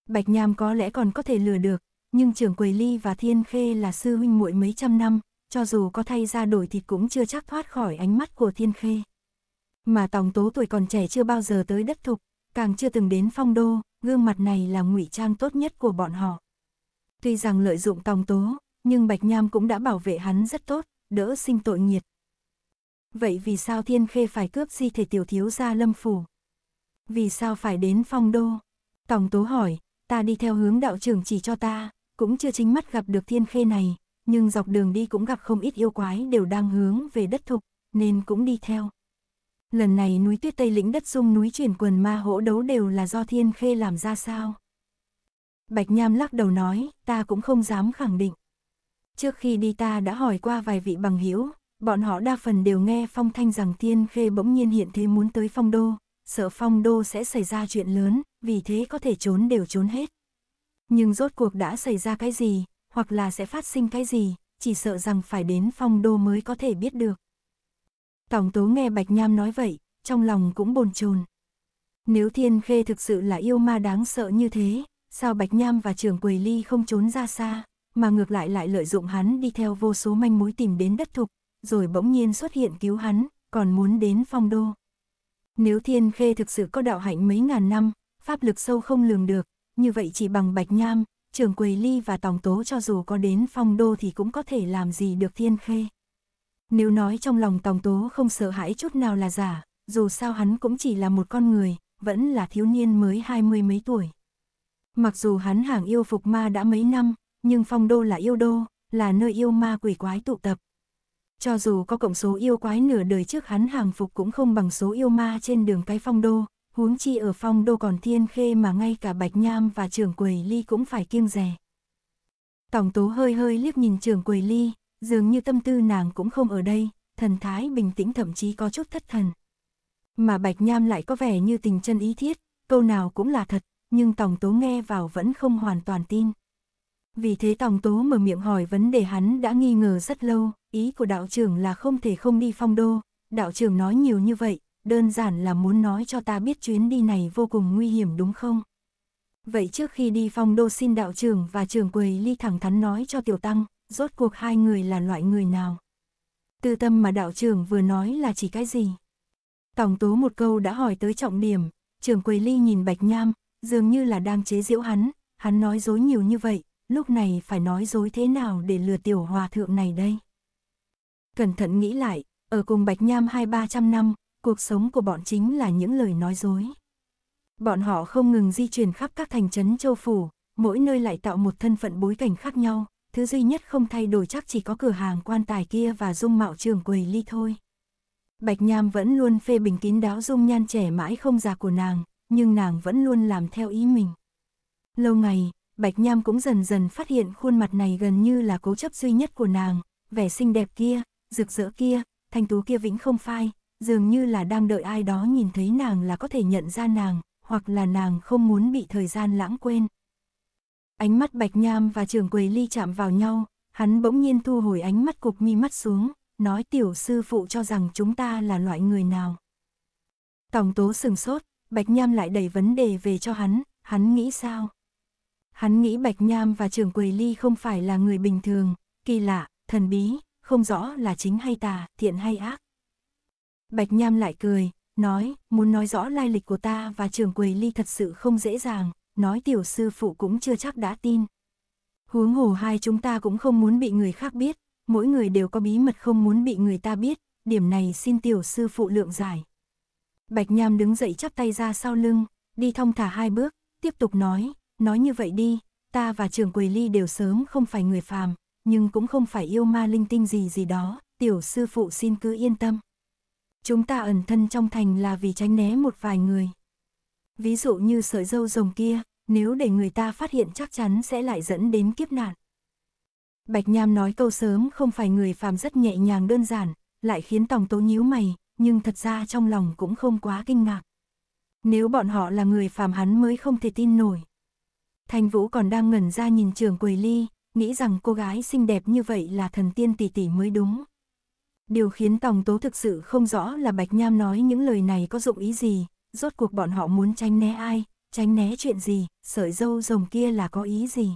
Bạch Nham có lẽ còn có thể lừa được, nhưng trưởng Quỳ Ly và Thiên Khê là sư huynh muội mấy trăm năm, cho dù có thay ra đổi thì cũng chưa chắc thoát khỏi ánh mắt của Thiên Khê. Mà Tòng Tố tuổi còn trẻ chưa bao giờ tới đất thục, càng chưa từng đến phong đô, gương mặt này là ngụy trang tốt nhất của bọn họ. Tuy rằng lợi dụng tòng tố, nhưng Bạch Nham cũng đã bảo vệ hắn rất tốt, đỡ sinh tội nghiệt. Vậy vì sao Thiên Khê phải cướp di thể tiểu thiếu gia lâm phủ? Vì sao phải đến phong đô? Tòng tố hỏi, ta đi theo hướng đạo trưởng chỉ cho ta, cũng chưa chính mắt gặp được Thiên Khê này, nhưng dọc đường đi cũng gặp không ít yêu quái đều đang hướng về đất thục, nên cũng đi theo. Lần này núi tuyết Tây lĩnh đất dung núi chuyển quần ma hỗ đấu đều là do Thiên Khê làm ra sao? Bạch Nham lắc đầu nói, ta cũng không dám khẳng định. Trước khi đi ta đã hỏi qua vài vị bằng hữu, bọn họ đa phần đều nghe phong thanh rằng tiên khê bỗng nhiên hiện thế muốn tới phong đô, sợ phong đô sẽ xảy ra chuyện lớn, vì thế có thể trốn đều trốn hết. Nhưng rốt cuộc đã xảy ra cái gì, hoặc là sẽ phát sinh cái gì, chỉ sợ rằng phải đến phong đô mới có thể biết được. Tổng tố nghe Bạch Nham nói vậy, trong lòng cũng bồn chồn. Nếu Thiên Khê thực sự là yêu ma đáng sợ như thế, sao Bạch Nham và Trường quỳ Ly không trốn ra xa, mà ngược lại lại lợi dụng hắn đi theo vô số manh mối tìm đến đất thục, rồi bỗng nhiên xuất hiện cứu hắn, còn muốn đến phong đô. Nếu Thiên Khê thực sự có đạo hạnh mấy ngàn năm, pháp lực sâu không lường được, như vậy chỉ bằng Bạch Nham, Trường quỳ Ly và Tòng Tố cho dù có đến phong đô thì cũng có thể làm gì được Thiên Khê. Nếu nói trong lòng Tòng Tố không sợ hãi chút nào là giả, dù sao hắn cũng chỉ là một con người, vẫn là thiếu niên mới hai mươi mấy tuổi. Mặc dù hắn hàng yêu phục ma đã mấy năm, nhưng phong đô là yêu đô, là nơi yêu ma quỷ quái tụ tập. Cho dù có cộng số yêu quái nửa đời trước hắn hàng phục cũng không bằng số yêu ma trên đường cái phong đô, huống chi ở phong đô còn thiên khê mà ngay cả bạch nham và trưởng quầy ly cũng phải kiêng rè. Tổng tố hơi hơi liếc nhìn trưởng quầy ly, dường như tâm tư nàng cũng không ở đây, thần thái bình tĩnh thậm chí có chút thất thần. Mà bạch nham lại có vẻ như tình chân ý thiết, câu nào cũng là thật, nhưng Tòng Tố nghe vào vẫn không hoàn toàn tin. Vì thế Tòng Tố mở miệng hỏi vấn đề hắn đã nghi ngờ rất lâu, ý của đạo trưởng là không thể không đi phong đô, đạo trưởng nói nhiều như vậy, đơn giản là muốn nói cho ta biết chuyến đi này vô cùng nguy hiểm đúng không? Vậy trước khi đi phong đô xin đạo trưởng và trưởng quầy ly thẳng thắn nói cho tiểu tăng, rốt cuộc hai người là loại người nào? Tư tâm mà đạo trưởng vừa nói là chỉ cái gì? Tổng tố một câu đã hỏi tới trọng điểm, trưởng quầy ly nhìn bạch nham, dường như là đang chế giễu hắn, hắn nói dối nhiều như vậy, lúc này phải nói dối thế nào để lừa tiểu hòa thượng này đây. Cẩn thận nghĩ lại, ở cùng Bạch Nham hai ba trăm năm, cuộc sống của bọn chính là những lời nói dối. Bọn họ không ngừng di chuyển khắp các thành trấn châu phủ, mỗi nơi lại tạo một thân phận bối cảnh khác nhau, thứ duy nhất không thay đổi chắc chỉ có cửa hàng quan tài kia và dung mạo trường quầy ly thôi. Bạch Nham vẫn luôn phê bình kín đáo dung nhan trẻ mãi không già của nàng, nhưng nàng vẫn luôn làm theo ý mình. Lâu ngày, Bạch Nham cũng dần dần phát hiện khuôn mặt này gần như là cố chấp duy nhất của nàng, vẻ xinh đẹp kia, rực rỡ kia, thanh tú kia vĩnh không phai, dường như là đang đợi ai đó nhìn thấy nàng là có thể nhận ra nàng, hoặc là nàng không muốn bị thời gian lãng quên. Ánh mắt Bạch Nham và trường quầy ly chạm vào nhau, hắn bỗng nhiên thu hồi ánh mắt cục mi mắt xuống, nói tiểu sư phụ cho rằng chúng ta là loại người nào. Tổng tố sừng sốt, Bạch Nham lại đẩy vấn đề về cho hắn, hắn nghĩ sao? Hắn nghĩ Bạch Nham và trưởng Quỳ ly không phải là người bình thường, kỳ lạ, thần bí, không rõ là chính hay tà, thiện hay ác. Bạch Nham lại cười, nói, muốn nói rõ lai lịch của ta và trưởng Quỳ ly thật sự không dễ dàng, nói tiểu sư phụ cũng chưa chắc đã tin. Huống hồ hai chúng ta cũng không muốn bị người khác biết, mỗi người đều có bí mật không muốn bị người ta biết, điểm này xin tiểu sư phụ lượng giải. Bạch Nham đứng dậy chắp tay ra sau lưng, đi thong thả hai bước, tiếp tục nói, nói như vậy đi, ta và trưởng Quỳ ly đều sớm không phải người phàm, nhưng cũng không phải yêu ma linh tinh gì gì đó, tiểu sư phụ xin cứ yên tâm. Chúng ta ẩn thân trong thành là vì tránh né một vài người. Ví dụ như sợi dâu rồng kia, nếu để người ta phát hiện chắc chắn sẽ lại dẫn đến kiếp nạn. Bạch Nham nói câu sớm không phải người phàm rất nhẹ nhàng đơn giản, lại khiến Tòng Tố nhíu mày, nhưng thật ra trong lòng cũng không quá kinh ngạc. Nếu bọn họ là người phàm hắn mới không thể tin nổi. Thanh Vũ còn đang ngẩn ra nhìn trường quầy ly, nghĩ rằng cô gái xinh đẹp như vậy là thần tiên tỷ tỷ mới đúng. Điều khiến Tòng Tố thực sự không rõ là Bạch Nham nói những lời này có dụng ý gì, rốt cuộc bọn họ muốn tránh né ai, tránh né chuyện gì, sợi dâu rồng kia là có ý gì.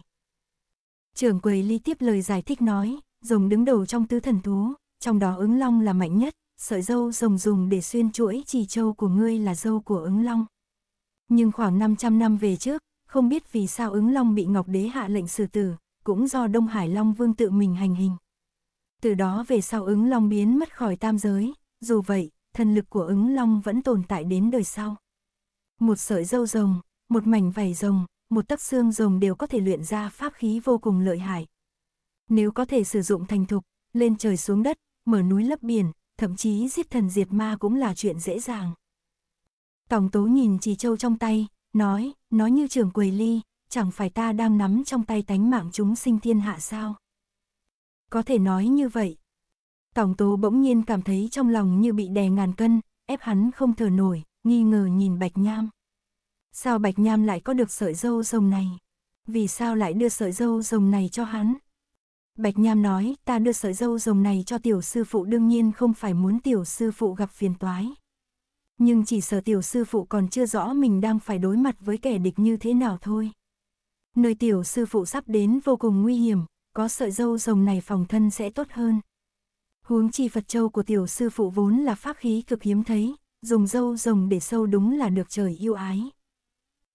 Trưởng quầy ly tiếp lời giải thích nói, rồng đứng đầu trong tứ thần thú, trong đó ứng long là mạnh nhất, sợi dâu rồng dùng để xuyên chuỗi trì châu của ngươi là dâu của ứng long. Nhưng khoảng 500 năm về trước, không biết vì sao ứng long bị Ngọc Đế hạ lệnh xử tử, cũng do Đông Hải Long Vương tự mình hành hình. Từ đó về sau ứng long biến mất khỏi tam giới, dù vậy, thần lực của ứng long vẫn tồn tại đến đời sau. Một sợi dâu rồng, một mảnh vảy rồng, một tấc xương rồng đều có thể luyện ra pháp khí vô cùng lợi hại. Nếu có thể sử dụng thành thục, lên trời xuống đất, mở núi lấp biển, thậm chí giết thần diệt ma cũng là chuyện dễ dàng. Tổng tố nhìn chỉ châu trong tay, nói, nói như trường quầy ly, chẳng phải ta đang nắm trong tay tánh mạng chúng sinh thiên hạ sao. Có thể nói như vậy. Tổng tố bỗng nhiên cảm thấy trong lòng như bị đè ngàn cân, ép hắn không thở nổi, nghi ngờ nhìn Bạch Nham. Sao Bạch Nham lại có được sợi dâu rồng này? Vì sao lại đưa sợi dâu rồng này cho hắn? Bạch Nham nói, ta đưa sợi dâu rồng này cho tiểu sư phụ đương nhiên không phải muốn tiểu sư phụ gặp phiền toái. Nhưng chỉ sợ tiểu sư phụ còn chưa rõ mình đang phải đối mặt với kẻ địch như thế nào thôi. Nơi tiểu sư phụ sắp đến vô cùng nguy hiểm, có sợi dâu rồng này phòng thân sẽ tốt hơn. Huống chi Phật Châu của tiểu sư phụ vốn là pháp khí cực hiếm thấy, dùng dâu rồng để sâu đúng là được trời yêu ái.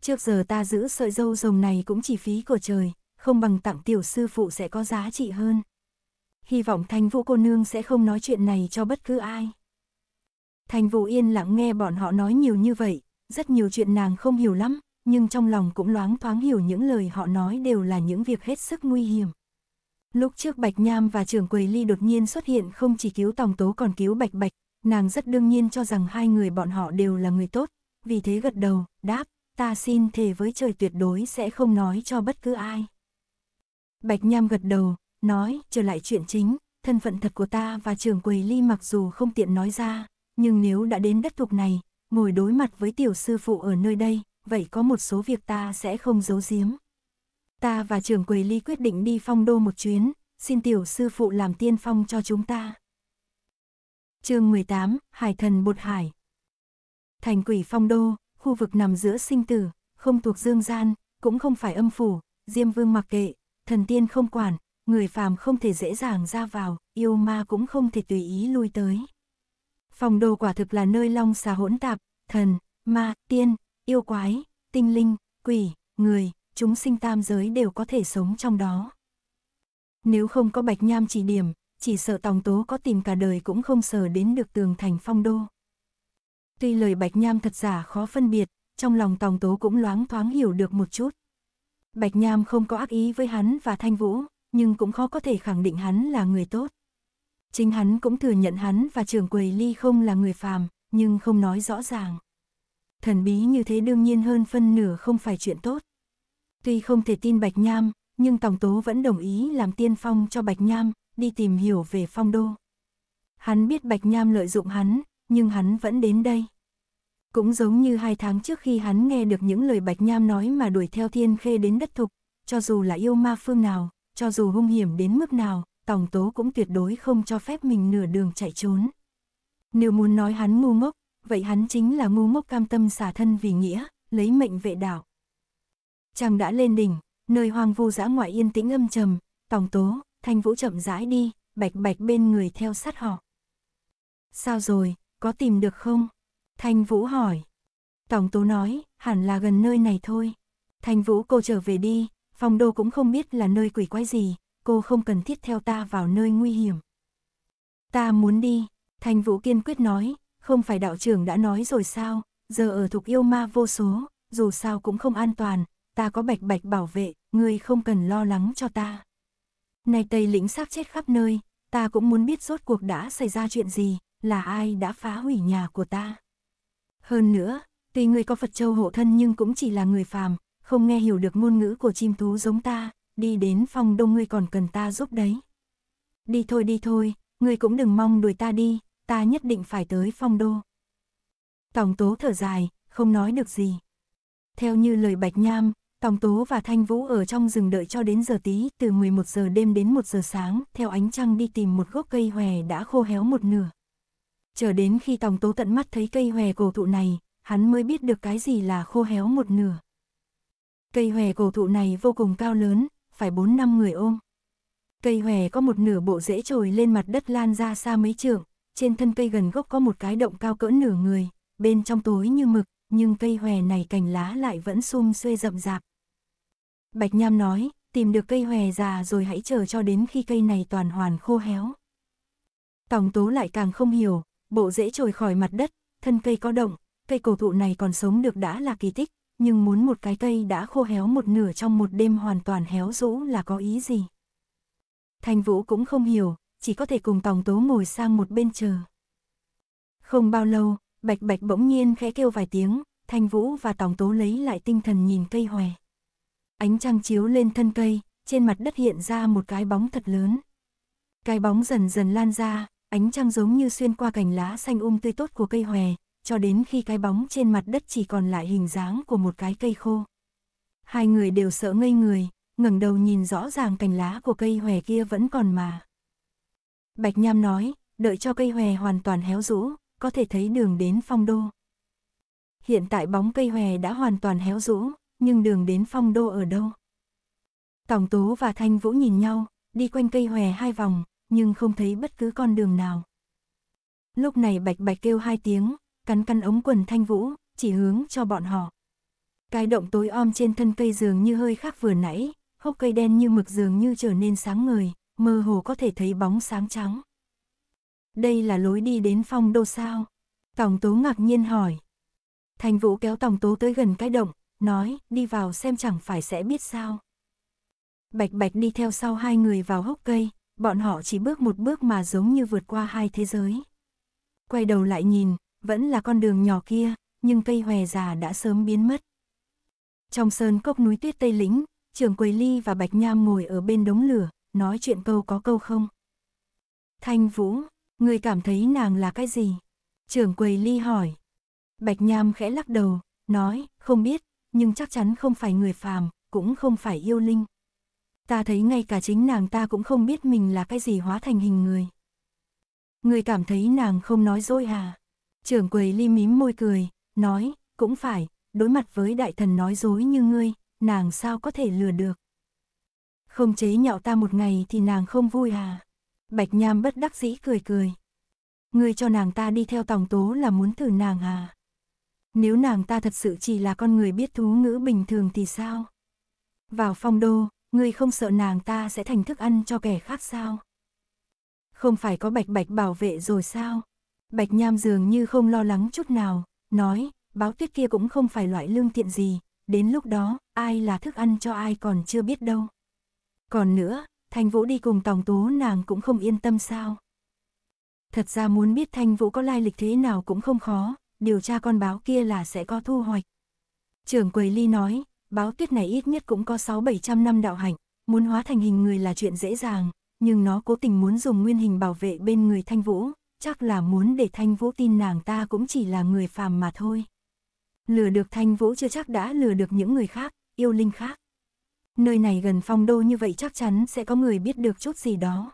Trước giờ ta giữ sợi dâu rồng này cũng chỉ phí của trời, không bằng tặng tiểu sư phụ sẽ có giá trị hơn. Hy vọng Thanh Vũ cô nương sẽ không nói chuyện này cho bất cứ ai. Thanh Vũ yên lặng nghe bọn họ nói nhiều như vậy, rất nhiều chuyện nàng không hiểu lắm, nhưng trong lòng cũng loáng thoáng hiểu những lời họ nói đều là những việc hết sức nguy hiểm. Lúc trước Bạch Nham và trưởng quầy ly đột nhiên xuất hiện không chỉ cứu Tòng Tố còn cứu Bạch Bạch, nàng rất đương nhiên cho rằng hai người bọn họ đều là người tốt, vì thế gật đầu, đáp, ta xin thề với trời tuyệt đối sẽ không nói cho bất cứ ai. Bạch Nham gật đầu, nói, trở lại chuyện chính, thân phận thật của ta và trưởng quầy ly mặc dù không tiện nói ra, nhưng nếu đã đến đất thuộc này, ngồi đối mặt với tiểu sư phụ ở nơi đây, vậy có một số việc ta sẽ không giấu giếm. Ta và trưởng quầy ly quyết định đi phong đô một chuyến, xin tiểu sư phụ làm tiên phong cho chúng ta. chương 18, Hải thần Bột Hải Thành quỷ phong đô, khu vực nằm giữa sinh tử, không thuộc dương gian, cũng không phải âm phủ, Diêm Vương mặc kệ, thần tiên không quản, người phàm không thể dễ dàng ra vào, yêu ma cũng không thể tùy ý lui tới. Phòng đồ quả thực là nơi long xà hỗn tạp, thần, ma, tiên, yêu quái, tinh linh, quỷ, người, chúng sinh tam giới đều có thể sống trong đó. Nếu không có bạch nham chỉ điểm, chỉ sợ tòng tố có tìm cả đời cũng không sờ đến được tường thành phong đô. Tuy lời bạch nham thật giả khó phân biệt, trong lòng tòng tố cũng loáng thoáng hiểu được một chút. Bạch Nham không có ác ý với hắn và Thanh Vũ, nhưng cũng khó có thể khẳng định hắn là người tốt. Chính hắn cũng thừa nhận hắn và trường quầy ly không là người phàm, nhưng không nói rõ ràng. Thần bí như thế đương nhiên hơn phân nửa không phải chuyện tốt. Tuy không thể tin Bạch Nham, nhưng tổng Tố vẫn đồng ý làm tiên phong cho Bạch Nham, đi tìm hiểu về phong đô. Hắn biết Bạch Nham lợi dụng hắn, nhưng hắn vẫn đến đây. Cũng giống như hai tháng trước khi hắn nghe được những lời Bạch Nham nói mà đuổi theo Thiên Khê đến đất thục, cho dù là yêu ma phương nào, cho dù hung hiểm đến mức nào, tổng Tố cũng tuyệt đối không cho phép mình nửa đường chạy trốn. Nếu muốn nói hắn ngu ngốc, vậy hắn chính là ngu ngốc cam tâm xả thân vì nghĩa, lấy mệnh vệ đạo. Chàng đã lên đỉnh, nơi hoang vu dã ngoại yên tĩnh âm trầm, tổng Tố, Thanh Vũ chậm rãi đi, bạch bạch bên người theo sát họ. Sao rồi, có tìm được không? Thanh Vũ hỏi. Tổng tố nói, hẳn là gần nơi này thôi. Thanh Vũ cô trở về đi, Phong đô cũng không biết là nơi quỷ quái gì, cô không cần thiết theo ta vào nơi nguy hiểm. Ta muốn đi, Thanh Vũ kiên quyết nói, không phải đạo trưởng đã nói rồi sao, giờ ở thuộc yêu ma vô số, dù sao cũng không an toàn, ta có bạch bạch bảo vệ, ngươi không cần lo lắng cho ta. Này Tây lĩnh sắp chết khắp nơi, ta cũng muốn biết rốt cuộc đã xảy ra chuyện gì, là ai đã phá hủy nhà của ta. Hơn nữa, tuy người có Phật châu hộ thân nhưng cũng chỉ là người phàm, không nghe hiểu được ngôn ngữ của chim thú giống ta, đi đến phòng đông ngươi còn cần ta giúp đấy. Đi thôi đi thôi, ngươi cũng đừng mong đuổi ta đi, ta nhất định phải tới phong đô. Tổng tố thở dài, không nói được gì. Theo như lời Bạch Nham, tổng Tố và Thanh Vũ ở trong rừng đợi cho đến giờ tí, từ 11 giờ đêm đến 1 giờ sáng, theo ánh trăng đi tìm một gốc cây hòe đã khô héo một nửa chờ đến khi Tòng Tố tận mắt thấy cây hòe cổ thụ này, hắn mới biết được cái gì là khô héo một nửa. Cây hòe cổ thụ này vô cùng cao lớn, phải bốn năm người ôm. Cây hòe có một nửa bộ rễ trồi lên mặt đất lan ra xa mấy trượng, trên thân cây gần gốc có một cái động cao cỡ nửa người, bên trong tối như mực, nhưng cây hòe này cành lá lại vẫn sum xuê rậm rạp. Bạch Nham nói, tìm được cây hòe già rồi hãy chờ cho đến khi cây này toàn hoàn khô héo. Tòng tố lại càng không hiểu, bộ rễ trồi khỏi mặt đất, thân cây có động, cây cổ thụ này còn sống được đã là kỳ tích, nhưng muốn một cái cây đã khô héo một nửa trong một đêm hoàn toàn héo rũ là có ý gì. Thành Vũ cũng không hiểu, chỉ có thể cùng Tòng Tố ngồi sang một bên chờ. Không bao lâu, Bạch Bạch bỗng nhiên khẽ kêu vài tiếng, Thanh Vũ và Tòng Tố lấy lại tinh thần nhìn cây hòe. Ánh trăng chiếu lên thân cây, trên mặt đất hiện ra một cái bóng thật lớn. Cái bóng dần dần lan ra, ánh trăng giống như xuyên qua cành lá xanh um tươi tốt của cây hòe, cho đến khi cái bóng trên mặt đất chỉ còn lại hình dáng của một cái cây khô. Hai người đều sợ ngây người, ngẩng đầu nhìn rõ ràng cành lá của cây hòe kia vẫn còn mà. Bạch Nham nói, đợi cho cây hòe hoàn toàn héo rũ, có thể thấy đường đến phong đô. Hiện tại bóng cây hòe đã hoàn toàn héo rũ, nhưng đường đến phong đô ở đâu? Tổng tố và Thanh Vũ nhìn nhau, đi quanh cây hòe hai vòng, nhưng không thấy bất cứ con đường nào. Lúc này bạch bạch kêu hai tiếng, cắn cắn ống quần thanh vũ, chỉ hướng cho bọn họ. Cái động tối om trên thân cây dường như hơi khác vừa nãy, hốc cây đen như mực dường như trở nên sáng ngời, mơ hồ có thể thấy bóng sáng trắng. Đây là lối đi đến phong đô sao? Tòng tố ngạc nhiên hỏi. Thanh vũ kéo tòng tố tới gần cái động, nói, đi vào xem chẳng phải sẽ biết sao. Bạch bạch đi theo sau hai người vào hốc cây, bọn họ chỉ bước một bước mà giống như vượt qua hai thế giới. Quay đầu lại nhìn, vẫn là con đường nhỏ kia, nhưng cây hòe già đã sớm biến mất. Trong sơn cốc núi tuyết Tây Lĩnh, Trường Quầy Ly và Bạch Nham ngồi ở bên đống lửa, nói chuyện câu có câu không. Thanh Vũ, người cảm thấy nàng là cái gì? Trường Quầy Ly hỏi. Bạch Nham khẽ lắc đầu, nói, không biết, nhưng chắc chắn không phải người phàm, cũng không phải yêu linh ta thấy ngay cả chính nàng ta cũng không biết mình là cái gì hóa thành hình người. Người cảm thấy nàng không nói dối à? Trưởng quầy li mím môi cười, nói, cũng phải, đối mặt với đại thần nói dối như ngươi, nàng sao có thể lừa được. Không chế nhạo ta một ngày thì nàng không vui à? Bạch Nham bất đắc dĩ cười cười. Ngươi cho nàng ta đi theo tòng tố là muốn thử nàng à? Nếu nàng ta thật sự chỉ là con người biết thú ngữ bình thường thì sao? Vào phong đô, ngươi không sợ nàng ta sẽ thành thức ăn cho kẻ khác sao? Không phải có bạch bạch bảo vệ rồi sao? Bạch Nham dường như không lo lắng chút nào, nói, báo tuyết kia cũng không phải loại lương thiện gì, đến lúc đó, ai là thức ăn cho ai còn chưa biết đâu. Còn nữa, Thanh Vũ đi cùng Tòng Tú nàng cũng không yên tâm sao. Thật ra muốn biết Thanh Vũ có lai lịch thế nào cũng không khó, điều tra con báo kia là sẽ có thu hoạch. Trưởng Quầy Ly nói, báo tuyết này ít nhất cũng có 6-700 năm đạo hạnh, muốn hóa thành hình người là chuyện dễ dàng, nhưng nó cố tình muốn dùng nguyên hình bảo vệ bên người Thanh Vũ, chắc là muốn để Thanh Vũ tin nàng ta cũng chỉ là người phàm mà thôi. Lừa được Thanh Vũ chưa chắc đã lừa được những người khác, yêu linh khác. Nơi này gần phong đô như vậy chắc chắn sẽ có người biết được chút gì đó.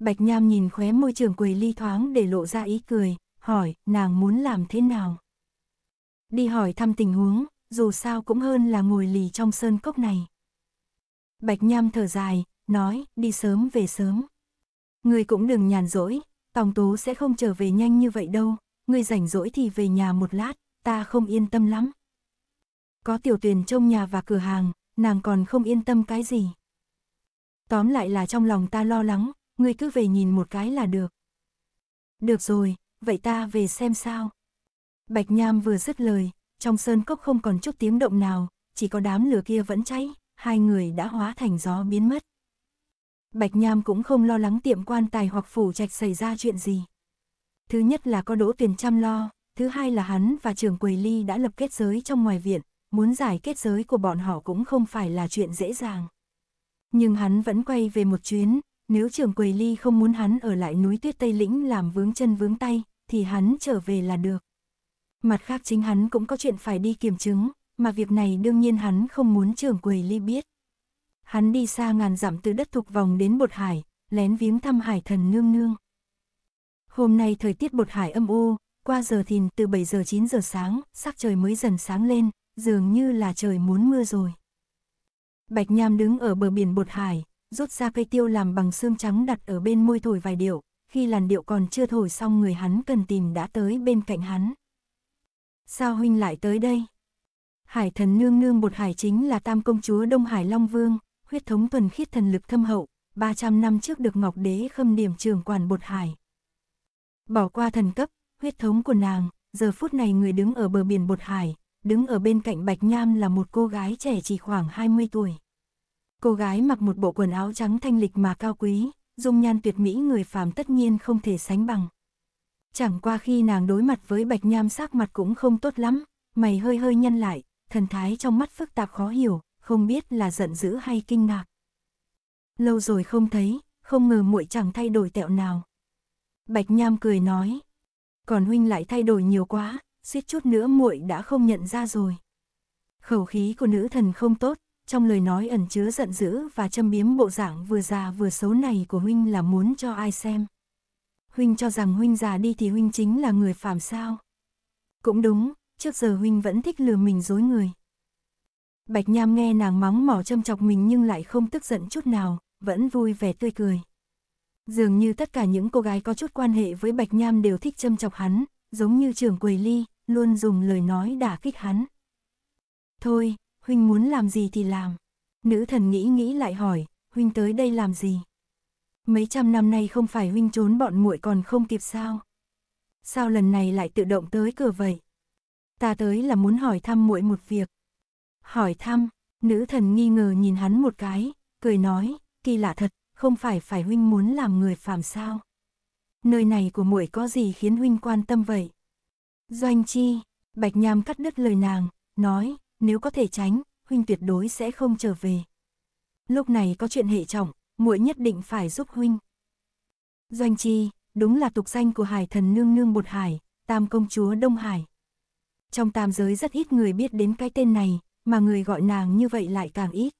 Bạch Nham nhìn khóe môi trường quầy ly thoáng để lộ ra ý cười, hỏi nàng muốn làm thế nào. Đi hỏi thăm tình huống, dù sao cũng hơn là ngồi lì trong sơn cốc này. Bạch Nham thở dài, nói, đi sớm về sớm. Người cũng đừng nhàn rỗi, Tòng Tố sẽ không trở về nhanh như vậy đâu, người rảnh rỗi thì về nhà một lát, ta không yên tâm lắm. Có tiểu tuyển trông nhà và cửa hàng, nàng còn không yên tâm cái gì. Tóm lại là trong lòng ta lo lắng, ngươi cứ về nhìn một cái là được. Được rồi, vậy ta về xem sao. Bạch Nham vừa dứt lời, trong sơn cốc không còn chút tiếng động nào, chỉ có đám lửa kia vẫn cháy, hai người đã hóa thành gió biến mất. Bạch Nham cũng không lo lắng tiệm quan tài hoặc phủ trạch xảy ra chuyện gì. Thứ nhất là có đỗ tiền chăm lo, thứ hai là hắn và trưởng quầy ly đã lập kết giới trong ngoài viện, muốn giải kết giới của bọn họ cũng không phải là chuyện dễ dàng. Nhưng hắn vẫn quay về một chuyến, nếu trưởng quầy ly không muốn hắn ở lại núi tuyết Tây Lĩnh làm vướng chân vướng tay, thì hắn trở về là được mặt khác chính hắn cũng có chuyện phải đi kiểm chứng, mà việc này đương nhiên hắn không muốn trưởng quầy ly biết. Hắn đi xa ngàn dặm từ đất thục vòng đến bột hải, lén viếng thăm hải thần nương nương. Hôm nay thời tiết bột hải âm u, qua giờ thìn từ 7 giờ 9 giờ sáng, sắc trời mới dần sáng lên, dường như là trời muốn mưa rồi. Bạch Nham đứng ở bờ biển bột hải, rút ra cây tiêu làm bằng xương trắng đặt ở bên môi thổi vài điệu, khi làn điệu còn chưa thổi xong người hắn cần tìm đã tới bên cạnh hắn. Sao huynh lại tới đây? Hải thần nương nương bột hải chính là tam công chúa Đông Hải Long Vương, huyết thống thuần khiết thần lực thâm hậu, 300 năm trước được Ngọc Đế khâm điểm trường quản bột hải. Bỏ qua thần cấp, huyết thống của nàng, giờ phút này người đứng ở bờ biển bột hải, đứng ở bên cạnh Bạch Nham là một cô gái trẻ chỉ khoảng 20 tuổi. Cô gái mặc một bộ quần áo trắng thanh lịch mà cao quý, dung nhan tuyệt mỹ người phàm tất nhiên không thể sánh bằng. Chẳng qua khi nàng đối mặt với bạch nham sắc mặt cũng không tốt lắm, mày hơi hơi nhăn lại, thần thái trong mắt phức tạp khó hiểu, không biết là giận dữ hay kinh ngạc. Lâu rồi không thấy, không ngờ muội chẳng thay đổi tẹo nào. Bạch nham cười nói, còn huynh lại thay đổi nhiều quá, suýt chút nữa muội đã không nhận ra rồi. Khẩu khí của nữ thần không tốt, trong lời nói ẩn chứa giận dữ và châm biếm bộ dạng vừa già vừa xấu này của huynh là muốn cho ai xem huynh cho rằng huynh già đi thì huynh chính là người phàm sao. Cũng đúng, trước giờ huynh vẫn thích lừa mình dối người. Bạch Nham nghe nàng mắng mỏ châm chọc mình nhưng lại không tức giận chút nào, vẫn vui vẻ tươi cười. Dường như tất cả những cô gái có chút quan hệ với Bạch Nham đều thích châm chọc hắn, giống như trưởng quầy ly, luôn dùng lời nói đả kích hắn. Thôi, huynh muốn làm gì thì làm. Nữ thần nghĩ nghĩ lại hỏi, huynh tới đây làm gì? Mấy trăm năm nay không phải huynh trốn bọn muội còn không kịp sao? Sao lần này lại tự động tới cửa vậy? Ta tới là muốn hỏi thăm muội một việc. Hỏi thăm, nữ thần nghi ngờ nhìn hắn một cái, cười nói, kỳ lạ thật, không phải phải huynh muốn làm người phàm sao? Nơi này của muội có gì khiến huynh quan tâm vậy? Doanh chi, Bạch Nham cắt đứt lời nàng, nói, nếu có thể tránh, huynh tuyệt đối sẽ không trở về. Lúc này có chuyện hệ trọng, muội nhất định phải giúp huynh. Doanh Chi, đúng là tục danh của Hải thần nương nương Bột Hải, Tam công chúa Đông Hải. Trong tam giới rất ít người biết đến cái tên này, mà người gọi nàng như vậy lại càng ít.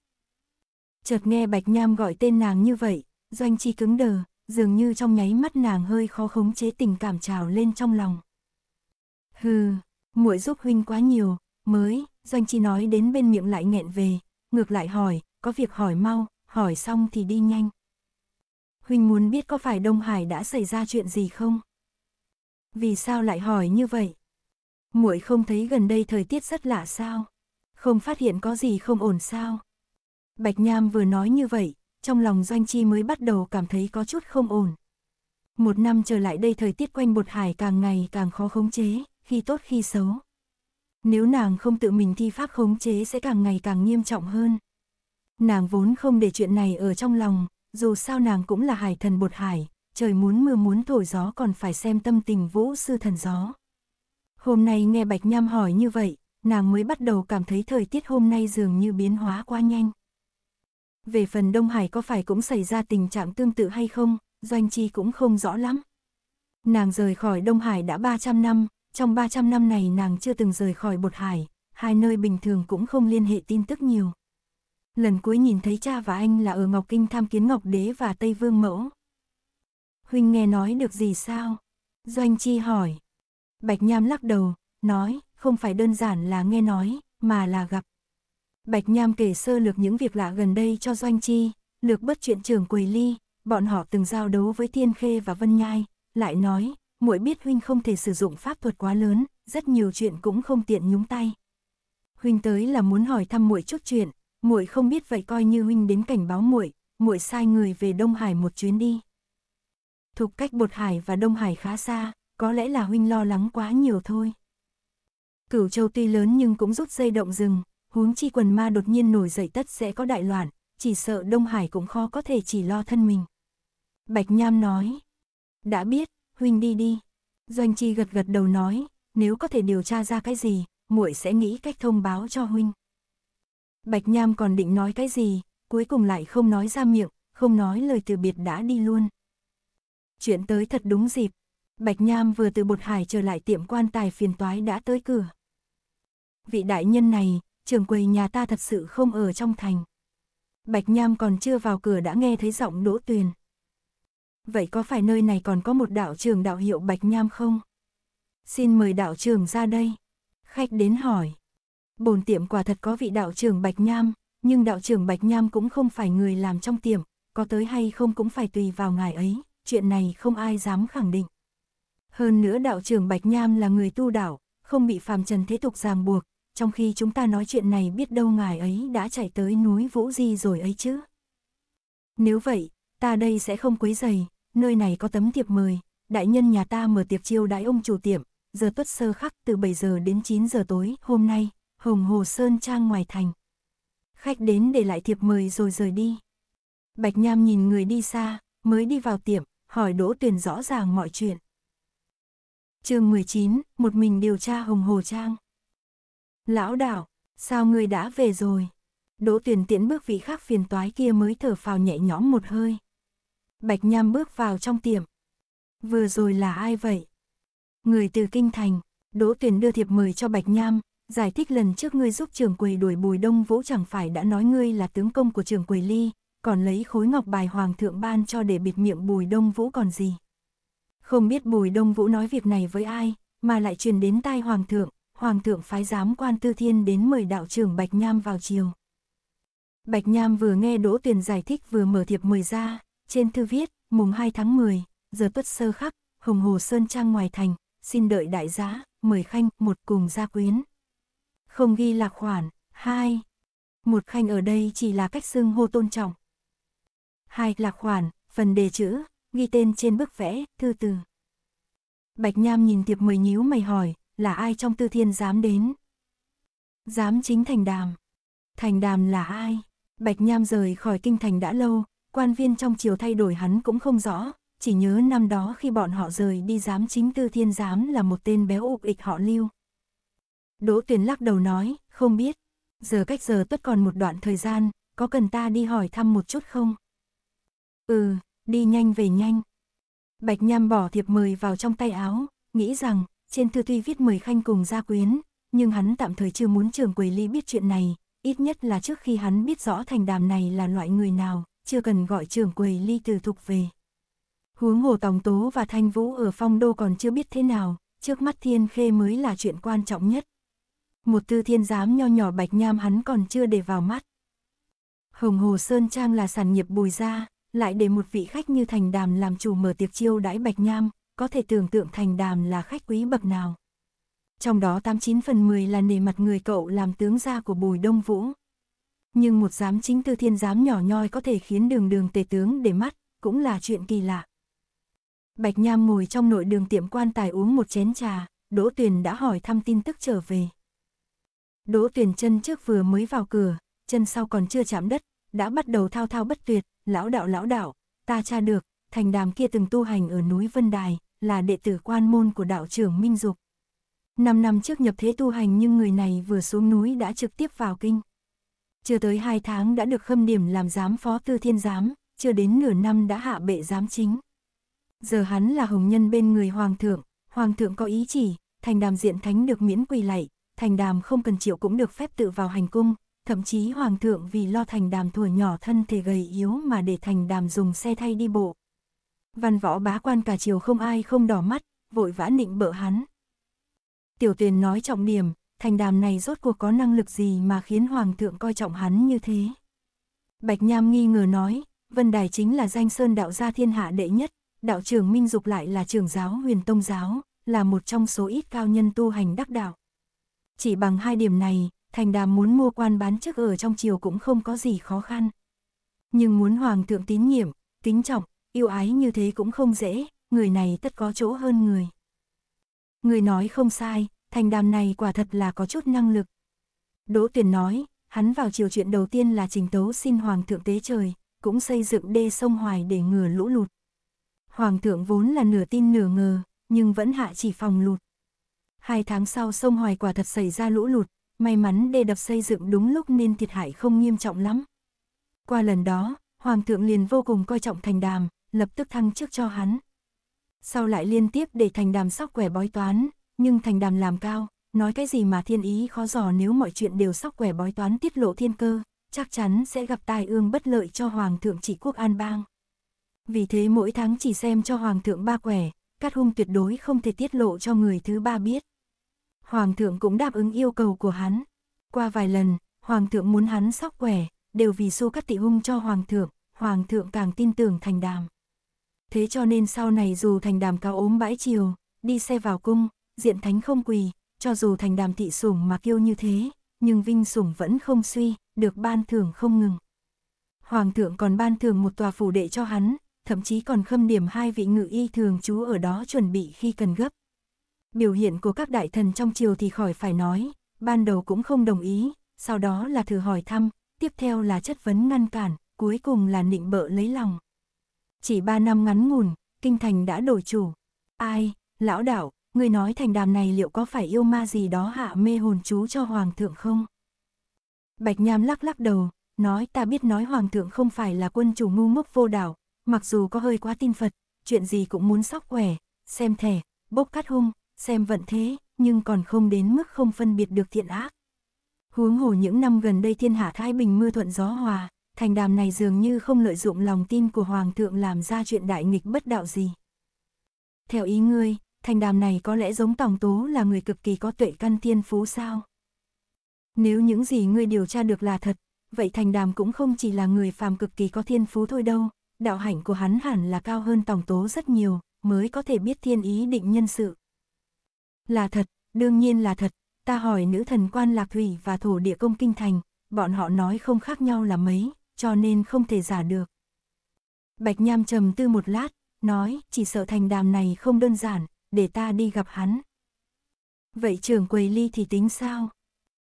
Chợt nghe Bạch Nham gọi tên nàng như vậy, Doanh Chi cứng đờ, dường như trong nháy mắt nàng hơi khó khống chế tình cảm trào lên trong lòng. Hừ, muội giúp huynh quá nhiều, mới, Doanh Chi nói đến bên miệng lại nghẹn về, ngược lại hỏi, có việc hỏi mau, hỏi xong thì đi nhanh. Huynh muốn biết có phải Đông Hải đã xảy ra chuyện gì không? Vì sao lại hỏi như vậy? Muội không thấy gần đây thời tiết rất lạ sao? Không phát hiện có gì không ổn sao? Bạch Nham vừa nói như vậy, trong lòng Doanh Chi mới bắt đầu cảm thấy có chút không ổn. Một năm trở lại đây thời tiết quanh bột hải càng ngày càng khó khống chế, khi tốt khi xấu. Nếu nàng không tự mình thi pháp khống chế sẽ càng ngày càng nghiêm trọng hơn. Nàng vốn không để chuyện này ở trong lòng, dù sao nàng cũng là hải thần bột hải, trời muốn mưa muốn thổi gió còn phải xem tâm tình vũ sư thần gió. Hôm nay nghe Bạch Nham hỏi như vậy, nàng mới bắt đầu cảm thấy thời tiết hôm nay dường như biến hóa quá nhanh. Về phần Đông Hải có phải cũng xảy ra tình trạng tương tự hay không, Doanh Chi cũng không rõ lắm. Nàng rời khỏi Đông Hải đã 300 năm, trong 300 năm này nàng chưa từng rời khỏi Bột Hải, hai nơi bình thường cũng không liên hệ tin tức nhiều lần cuối nhìn thấy cha và anh là ở Ngọc Kinh tham kiến Ngọc Đế và Tây Vương Mẫu. Huynh nghe nói được gì sao? Doanh Chi hỏi. Bạch Nham lắc đầu, nói, không phải đơn giản là nghe nói, mà là gặp. Bạch Nham kể sơ lược những việc lạ gần đây cho Doanh Chi, lược bất chuyện trường Quỳ Ly, bọn họ từng giao đấu với Thiên Khê và Vân Nhai, lại nói, muội biết huynh không thể sử dụng pháp thuật quá lớn, rất nhiều chuyện cũng không tiện nhúng tay. Huynh tới là muốn hỏi thăm muội chút chuyện, muội không biết vậy coi như huynh đến cảnh báo muội, muội sai người về Đông Hải một chuyến đi. Thục cách Bột Hải và Đông Hải khá xa, có lẽ là huynh lo lắng quá nhiều thôi. Cửu Châu tuy lớn nhưng cũng rút dây động rừng, huống chi quần ma đột nhiên nổi dậy tất sẽ có đại loạn, chỉ sợ Đông Hải cũng khó có thể chỉ lo thân mình. Bạch Nham nói, đã biết, huynh đi đi. Doanh Chi gật gật đầu nói, nếu có thể điều tra ra cái gì, muội sẽ nghĩ cách thông báo cho huynh. Bạch Nham còn định nói cái gì, cuối cùng lại không nói ra miệng, không nói lời từ biệt đã đi luôn. Chuyện tới thật đúng dịp, Bạch Nham vừa từ Bột Hải trở lại tiệm quan tài phiền toái đã tới cửa. Vị đại nhân này, trường quầy nhà ta thật sự không ở trong thành. Bạch Nham còn chưa vào cửa đã nghe thấy giọng Đỗ Tuyền. Vậy có phải nơi này còn có một đạo trưởng đạo hiệu Bạch Nham không? Xin mời đạo trưởng ra đây. Khách đến hỏi, Bồn tiệm quả thật có vị đạo trưởng Bạch Nham, nhưng đạo trưởng Bạch Nham cũng không phải người làm trong tiệm, có tới hay không cũng phải tùy vào ngài ấy, chuyện này không ai dám khẳng định. Hơn nữa đạo trưởng Bạch Nham là người tu đạo, không bị phàm trần thế tục ràng buộc, trong khi chúng ta nói chuyện này biết đâu ngài ấy đã chạy tới núi Vũ Di rồi ấy chứ. Nếu vậy, ta đây sẽ không quấy giày, nơi này có tấm tiệp mời, đại nhân nhà ta mở tiệc chiêu đãi ông chủ tiệm, giờ tuất sơ khắc từ 7 giờ đến 9 giờ tối hôm nay, Hồng Hồ Sơn Trang ngoài thành. Khách đến để lại thiệp mời rồi rời đi. Bạch Nham nhìn người đi xa, mới đi vào tiệm, hỏi Đỗ Tuyền rõ ràng mọi chuyện. chương 19, một mình điều tra Hồng Hồ Trang. Lão đảo, sao người đã về rồi? Đỗ Tuyền tiễn bước vị khác phiền toái kia mới thở phào nhẹ nhõm một hơi. Bạch Nham bước vào trong tiệm. Vừa rồi là ai vậy? Người từ Kinh Thành, Đỗ Tuyền đưa thiệp mời cho Bạch Nham, Giải thích lần trước ngươi giúp Trường Quỳ đuổi bùi đông vũ chẳng phải đã nói ngươi là tướng công của Trường Quỳ ly, còn lấy khối ngọc bài hoàng thượng ban cho để bịt miệng bùi đông vũ còn gì. Không biết bùi đông vũ nói việc này với ai, mà lại truyền đến tai hoàng thượng, hoàng thượng phái giám quan tư thiên đến mời đạo trưởng Bạch Nham vào chiều. Bạch Nham vừa nghe Đỗ Tuyền giải thích vừa mở thiệp mời ra, trên thư viết, mùng 2 tháng 10, giờ tuất sơ khắc, hồng hồ sơn trang ngoài thành, xin đợi đại giá, mời khanh một cùng gia quyến không ghi là khoản, hai Một khanh ở đây chỉ là cách xưng hô tôn trọng. hai Là khoản, phần đề chữ, ghi tên trên bức vẽ, thư từ. Bạch Nham nhìn Tiệp Mười nhíu mày hỏi, là ai trong tư thiên dám đến? Dám chính Thành Đàm. Thành Đàm là ai? Bạch Nham rời khỏi kinh thành đã lâu, quan viên trong chiều thay đổi hắn cũng không rõ, chỉ nhớ năm đó khi bọn họ rời đi dám chính tư thiên dám là một tên béo ục ịch họ lưu. Đỗ Tuyền lắc đầu nói, không biết. Giờ cách giờ tất còn một đoạn thời gian, có cần ta đi hỏi thăm một chút không? Ừ, đi nhanh về nhanh. Bạch Nham bỏ thiệp mời vào trong tay áo, nghĩ rằng, trên thư tuy viết mời Khanh cùng gia quyến, nhưng hắn tạm thời chưa muốn trường quầy ly biết chuyện này, ít nhất là trước khi hắn biết rõ thành đàm này là loại người nào, chưa cần gọi trường quầy ly từ thục về. Huống hồ Tòng Tố và Thanh Vũ ở phong đô còn chưa biết thế nào, trước mắt Thiên Khê mới là chuyện quan trọng nhất một tư thiên giám nho nhỏ bạch nham hắn còn chưa để vào mắt. Hồng Hồ Sơn Trang là sản nghiệp bùi gia, lại để một vị khách như Thành Đàm làm chủ mở tiệc chiêu đãi bạch nham, có thể tưởng tượng Thành Đàm là khách quý bậc nào. Trong đó 89 phần 10 là nề mặt người cậu làm tướng gia của bùi Đông Vũ. Nhưng một giám chính tư thiên giám nhỏ nhoi có thể khiến đường đường tề tướng để mắt, cũng là chuyện kỳ lạ. Bạch Nham ngồi trong nội đường tiệm quan tài uống một chén trà, Đỗ Tuyền đã hỏi thăm tin tức trở về. Đỗ Tuyền chân trước vừa mới vào cửa, chân sau còn chưa chạm đất, đã bắt đầu thao thao bất tuyệt, lão đạo lão đạo, ta tra được, thành đàm kia từng tu hành ở núi Vân Đài, là đệ tử quan môn của đạo trưởng Minh Dục. Năm năm trước nhập thế tu hành nhưng người này vừa xuống núi đã trực tiếp vào kinh. Chưa tới hai tháng đã được khâm điểm làm giám phó tư thiên giám, chưa đến nửa năm đã hạ bệ giám chính. Giờ hắn là hồng nhân bên người hoàng thượng, hoàng thượng có ý chỉ, thành đàm diện thánh được miễn quỳ lạy, thành đàm không cần chịu cũng được phép tự vào hành cung, thậm chí hoàng thượng vì lo thành đàm tuổi nhỏ thân thể gầy yếu mà để thành đàm dùng xe thay đi bộ. Văn võ bá quan cả chiều không ai không đỏ mắt, vội vã nịnh bợ hắn. Tiểu tuyền nói trọng điểm, thành đàm này rốt cuộc có năng lực gì mà khiến hoàng thượng coi trọng hắn như thế. Bạch Nham nghi ngờ nói, Vân Đài chính là danh sơn đạo gia thiên hạ đệ nhất, đạo trưởng Minh Dục lại là trưởng giáo huyền tông giáo, là một trong số ít cao nhân tu hành đắc đạo. Chỉ bằng hai điểm này, thành đàm muốn mua quan bán chức ở trong triều cũng không có gì khó khăn. Nhưng muốn hoàng thượng tín nhiệm, kính trọng, yêu ái như thế cũng không dễ, người này tất có chỗ hơn người. Người nói không sai, thành đàm này quả thật là có chút năng lực. Đỗ tuyển nói, hắn vào triều chuyện đầu tiên là trình tấu xin hoàng thượng tế trời, cũng xây dựng đê sông Hoài để ngừa lũ lụt. Hoàng thượng vốn là nửa tin nửa ngờ, nhưng vẫn hạ chỉ phòng lụt. Hai tháng sau sông Hoài quả thật xảy ra lũ lụt, may mắn đê đập xây dựng đúng lúc nên thiệt hại không nghiêm trọng lắm. Qua lần đó, Hoàng thượng liền vô cùng coi trọng thành đàm, lập tức thăng chức cho hắn. Sau lại liên tiếp để thành đàm sóc quẻ bói toán, nhưng thành đàm làm cao, nói cái gì mà thiên ý khó dò nếu mọi chuyện đều sóc quẻ bói toán tiết lộ thiên cơ, chắc chắn sẽ gặp tai ương bất lợi cho Hoàng thượng chỉ quốc an bang. Vì thế mỗi tháng chỉ xem cho Hoàng thượng ba quẻ, cát hung tuyệt đối không thể tiết lộ cho người thứ ba biết. Hoàng thượng cũng đáp ứng yêu cầu của hắn. Qua vài lần, Hoàng thượng muốn hắn sóc quẻ, đều vì Su các Tị Hung cho Hoàng thượng, Hoàng thượng càng tin tưởng thành đàm. Thế cho nên sau này dù thành đàm cao ốm bãi chiều, đi xe vào cung, diện thánh không quỳ, cho dù thành đàm thị sủng mà kêu như thế, nhưng vinh sủng vẫn không suy, được ban thưởng không ngừng. Hoàng thượng còn ban thưởng một tòa phủ đệ cho hắn, thậm chí còn khâm điểm hai vị ngự y thường trú ở đó chuẩn bị khi cần gấp biểu hiện của các đại thần trong triều thì khỏi phải nói, ban đầu cũng không đồng ý, sau đó là thử hỏi thăm, tiếp theo là chất vấn ngăn cản, cuối cùng là nịnh bợ lấy lòng. Chỉ ba năm ngắn ngủn, kinh thành đã đổi chủ. Ai, lão đạo, người nói thành đàm này liệu có phải yêu ma gì đó hạ mê hồn chú cho hoàng thượng không? Bạch Nham lắc lắc đầu, nói ta biết nói hoàng thượng không phải là quân chủ ngu ngốc vô đạo, mặc dù có hơi quá tin Phật, chuyện gì cũng muốn sóc quẻ, xem thẻ, bốc cát hung, xem vận thế, nhưng còn không đến mức không phân biệt được thiện ác. Huống hồ những năm gần đây thiên hạ thái bình mưa thuận gió hòa, thành đàm này dường như không lợi dụng lòng tin của Hoàng thượng làm ra chuyện đại nghịch bất đạo gì. Theo ý ngươi, thành đàm này có lẽ giống Tòng Tố là người cực kỳ có tuệ căn thiên phú sao? Nếu những gì ngươi điều tra được là thật, vậy thành đàm cũng không chỉ là người phàm cực kỳ có thiên phú thôi đâu, đạo hạnh của hắn hẳn là cao hơn Tòng Tố rất nhiều, mới có thể biết thiên ý định nhân sự. Là thật, đương nhiên là thật, ta hỏi nữ thần quan lạc thủy và thổ địa công kinh thành, bọn họ nói không khác nhau là mấy, cho nên không thể giả được. Bạch Nham trầm tư một lát, nói, chỉ sợ thành đàm này không đơn giản, để ta đi gặp hắn. Vậy trưởng quầy ly thì tính sao?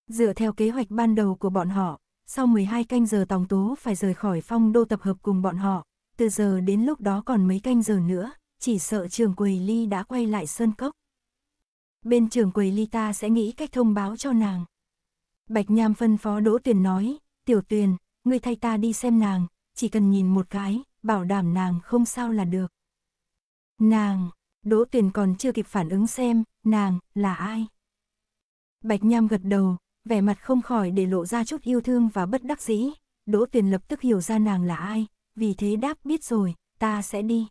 Dựa theo kế hoạch ban đầu của bọn họ, sau 12 canh giờ Tòng Tố phải rời khỏi phong đô tập hợp cùng bọn họ, từ giờ đến lúc đó còn mấy canh giờ nữa, chỉ sợ trường quầy ly đã quay lại Sơn Cốc bên trưởng quầy ly ta sẽ nghĩ cách thông báo cho nàng. Bạch Nham phân phó Đỗ Tuyền nói, Tiểu Tuyền, ngươi thay ta đi xem nàng, chỉ cần nhìn một cái, bảo đảm nàng không sao là được. Nàng, Đỗ Tuyền còn chưa kịp phản ứng xem, nàng, là ai? Bạch Nham gật đầu, vẻ mặt không khỏi để lộ ra chút yêu thương và bất đắc dĩ. Đỗ Tuyền lập tức hiểu ra nàng là ai, vì thế đáp biết rồi, ta sẽ đi.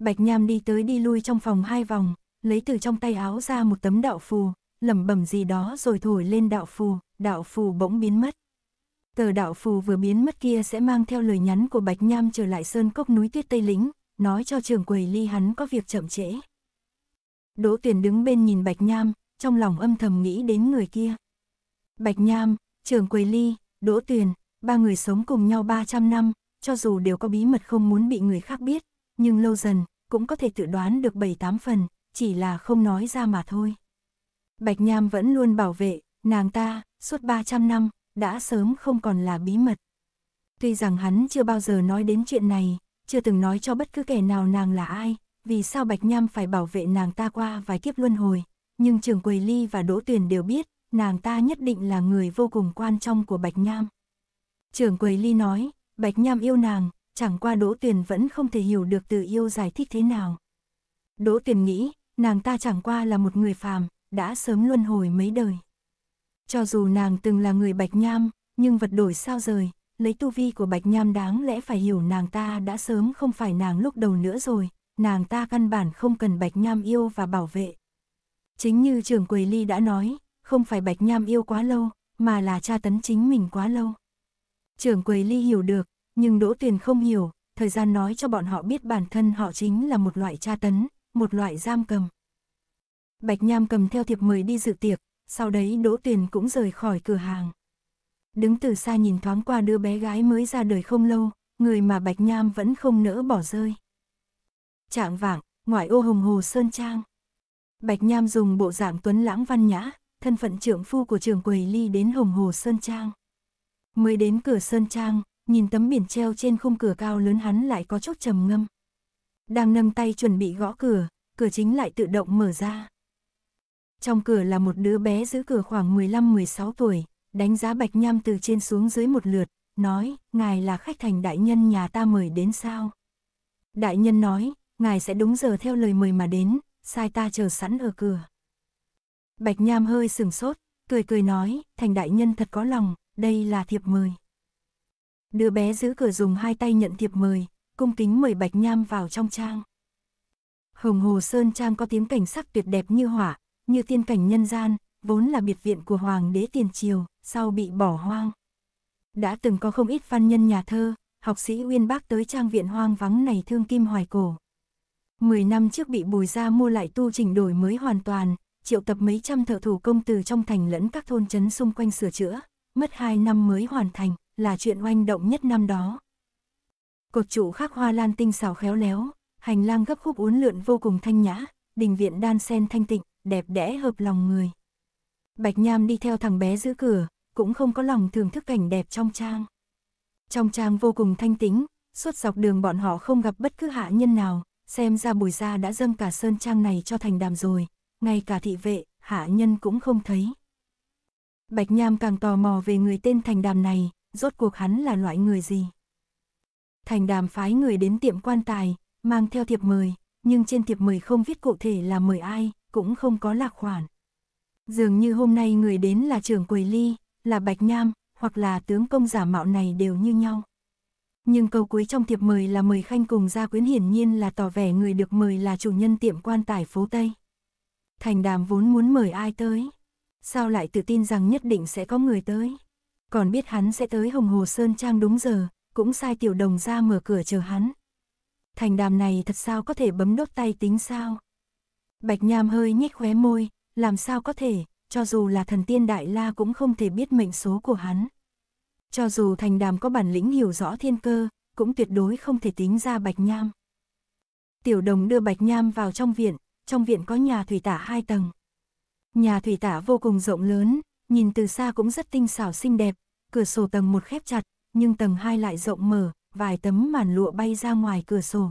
Bạch Nham đi tới đi lui trong phòng hai vòng, lấy từ trong tay áo ra một tấm đạo phù, lẩm bẩm gì đó rồi thổi lên đạo phù, đạo phù bỗng biến mất. Tờ đạo phù vừa biến mất kia sẽ mang theo lời nhắn của Bạch Nham trở lại sơn cốc núi tuyết Tây Lĩnh, nói cho trường quầy ly hắn có việc chậm trễ. Đỗ Tuyền đứng bên nhìn Bạch Nham, trong lòng âm thầm nghĩ đến người kia. Bạch Nham, trường quầy ly, Đỗ Tuyền, ba người sống cùng nhau 300 năm, cho dù đều có bí mật không muốn bị người khác biết, nhưng lâu dần, cũng có thể tự đoán được 7-8 phần, chỉ là không nói ra mà thôi. Bạch Nham vẫn luôn bảo vệ, nàng ta, suốt 300 năm, đã sớm không còn là bí mật. Tuy rằng hắn chưa bao giờ nói đến chuyện này, chưa từng nói cho bất cứ kẻ nào nàng là ai, vì sao Bạch Nham phải bảo vệ nàng ta qua vài kiếp luân hồi, nhưng Trường Quầy Ly và Đỗ Tuyền đều biết, nàng ta nhất định là người vô cùng quan trọng của Bạch Nham. Trường Quầy Ly nói, Bạch Nham yêu nàng, chẳng qua Đỗ Tuyền vẫn không thể hiểu được từ yêu giải thích thế nào. Đỗ Tuyền nghĩ, nàng ta chẳng qua là một người phàm, đã sớm luân hồi mấy đời. Cho dù nàng từng là người Bạch Nham, nhưng vật đổi sao rời, lấy tu vi của Bạch Nham đáng lẽ phải hiểu nàng ta đã sớm không phải nàng lúc đầu nữa rồi, nàng ta căn bản không cần Bạch Nham yêu và bảo vệ. Chính như trưởng Quầy Ly đã nói, không phải Bạch Nham yêu quá lâu, mà là cha tấn chính mình quá lâu. Trưởng Quầy Ly hiểu được, nhưng Đỗ Tuyền không hiểu, thời gian nói cho bọn họ biết bản thân họ chính là một loại tra tấn, một loại giam cầm. Bạch Nham cầm theo thiệp mời đi dự tiệc, sau đấy Đỗ Tuyền cũng rời khỏi cửa hàng. Đứng từ xa nhìn thoáng qua đứa bé gái mới ra đời không lâu, người mà Bạch Nham vẫn không nỡ bỏ rơi. Trạng vạng, ngoại ô hồng hồ Sơn Trang. Bạch Nham dùng bộ dạng tuấn lãng văn nhã, thân phận trưởng phu của trường quầy ly đến hồng hồ Sơn Trang. Mới đến cửa Sơn Trang, nhìn tấm biển treo trên khung cửa cao lớn hắn lại có chút trầm ngâm. Đang nâng tay chuẩn bị gõ cửa, cửa chính lại tự động mở ra. Trong cửa là một đứa bé giữ cửa khoảng 15-16 tuổi, đánh giá Bạch Nham từ trên xuống dưới một lượt, nói, ngài là khách thành đại nhân nhà ta mời đến sao? Đại nhân nói, ngài sẽ đúng giờ theo lời mời mà đến, sai ta chờ sẵn ở cửa. Bạch Nham hơi sừng sốt, cười cười nói, thành đại nhân thật có lòng, đây là thiệp mời. Đứa bé giữ cửa dùng hai tay nhận thiệp mời, cung kính mời Bạch Nham vào trong trang. Hồng Hồ Sơn Trang có tiếng cảnh sắc tuyệt đẹp như hỏa, như tiên cảnh nhân gian, vốn là biệt viện của Hoàng đế tiền triều, sau bị bỏ hoang. Đã từng có không ít văn nhân nhà thơ, học sĩ uyên bác tới trang viện hoang vắng này thương kim hoài cổ. Mười năm trước bị bùi ra mua lại tu chỉnh đổi mới hoàn toàn, triệu tập mấy trăm thợ thủ công từ trong thành lẫn các thôn trấn xung quanh sửa chữa, mất hai năm mới hoàn thành, là chuyện oanh động nhất năm đó cột trụ khắc hoa lan tinh xảo khéo léo, hành lang gấp khúc uốn lượn vô cùng thanh nhã, đình viện đan sen thanh tịnh, đẹp đẽ hợp lòng người. Bạch Nham đi theo thằng bé giữ cửa, cũng không có lòng thưởng thức cảnh đẹp trong trang. Trong trang vô cùng thanh tĩnh, suốt dọc đường bọn họ không gặp bất cứ hạ nhân nào, xem ra bùi gia đã dâng cả sơn trang này cho thành đàm rồi, ngay cả thị vệ, hạ nhân cũng không thấy. Bạch Nham càng tò mò về người tên thành đàm này, rốt cuộc hắn là loại người gì. Thành đàm phái người đến tiệm quan tài, mang theo thiệp mời, nhưng trên thiệp mời không viết cụ thể là mời ai, cũng không có lạc khoản. Dường như hôm nay người đến là trưởng quầy ly, là bạch nham, hoặc là tướng công giả mạo này đều như nhau. Nhưng câu cuối trong thiệp mời là mời khanh cùng gia quyến hiển nhiên là tỏ vẻ người được mời là chủ nhân tiệm quan tài phố Tây. Thành đàm vốn muốn mời ai tới, sao lại tự tin rằng nhất định sẽ có người tới. Còn biết hắn sẽ tới Hồng Hồ Sơn Trang đúng giờ, cũng sai tiểu đồng ra mở cửa chờ hắn. Thành đàm này thật sao có thể bấm đốt tay tính sao? Bạch Nham hơi nhếch khóe môi, làm sao có thể, cho dù là thần tiên đại la cũng không thể biết mệnh số của hắn. Cho dù thành đàm có bản lĩnh hiểu rõ thiên cơ, cũng tuyệt đối không thể tính ra Bạch Nham. Tiểu đồng đưa Bạch Nham vào trong viện, trong viện có nhà thủy tả hai tầng. Nhà thủy tả vô cùng rộng lớn, nhìn từ xa cũng rất tinh xảo xinh đẹp, cửa sổ tầng một khép chặt, nhưng tầng 2 lại rộng mở, vài tấm màn lụa bay ra ngoài cửa sổ.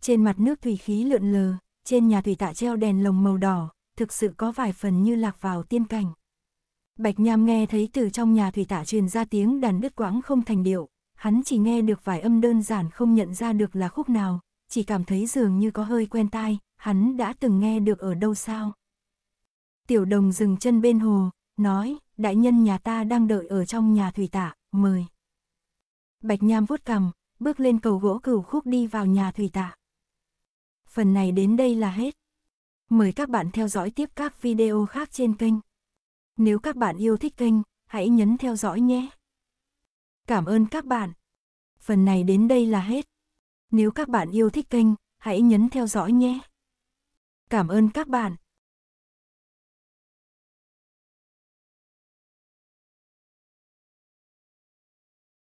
Trên mặt nước thủy khí lượn lờ, trên nhà thủy tạ treo đèn lồng màu đỏ, thực sự có vài phần như lạc vào tiên cảnh. Bạch Nham nghe thấy từ trong nhà thủy tạ truyền ra tiếng đàn đứt quãng không thành điệu, hắn chỉ nghe được vài âm đơn giản không nhận ra được là khúc nào, chỉ cảm thấy dường như có hơi quen tai, hắn đã từng nghe được ở đâu sao. Tiểu đồng dừng chân bên hồ, nói, đại nhân nhà ta đang đợi ở trong nhà thủy tạ, mời. Bạch Nham vuốt cằm, bước lên cầu gỗ cửu khúc đi vào nhà thủy tạ. Phần này đến đây là hết. Mời các bạn theo dõi tiếp các video khác trên kênh. Nếu các bạn yêu thích kênh, hãy nhấn theo dõi nhé. Cảm ơn các bạn. Phần này đến đây là hết. Nếu các bạn yêu thích kênh, hãy nhấn theo dõi nhé. Cảm ơn các bạn.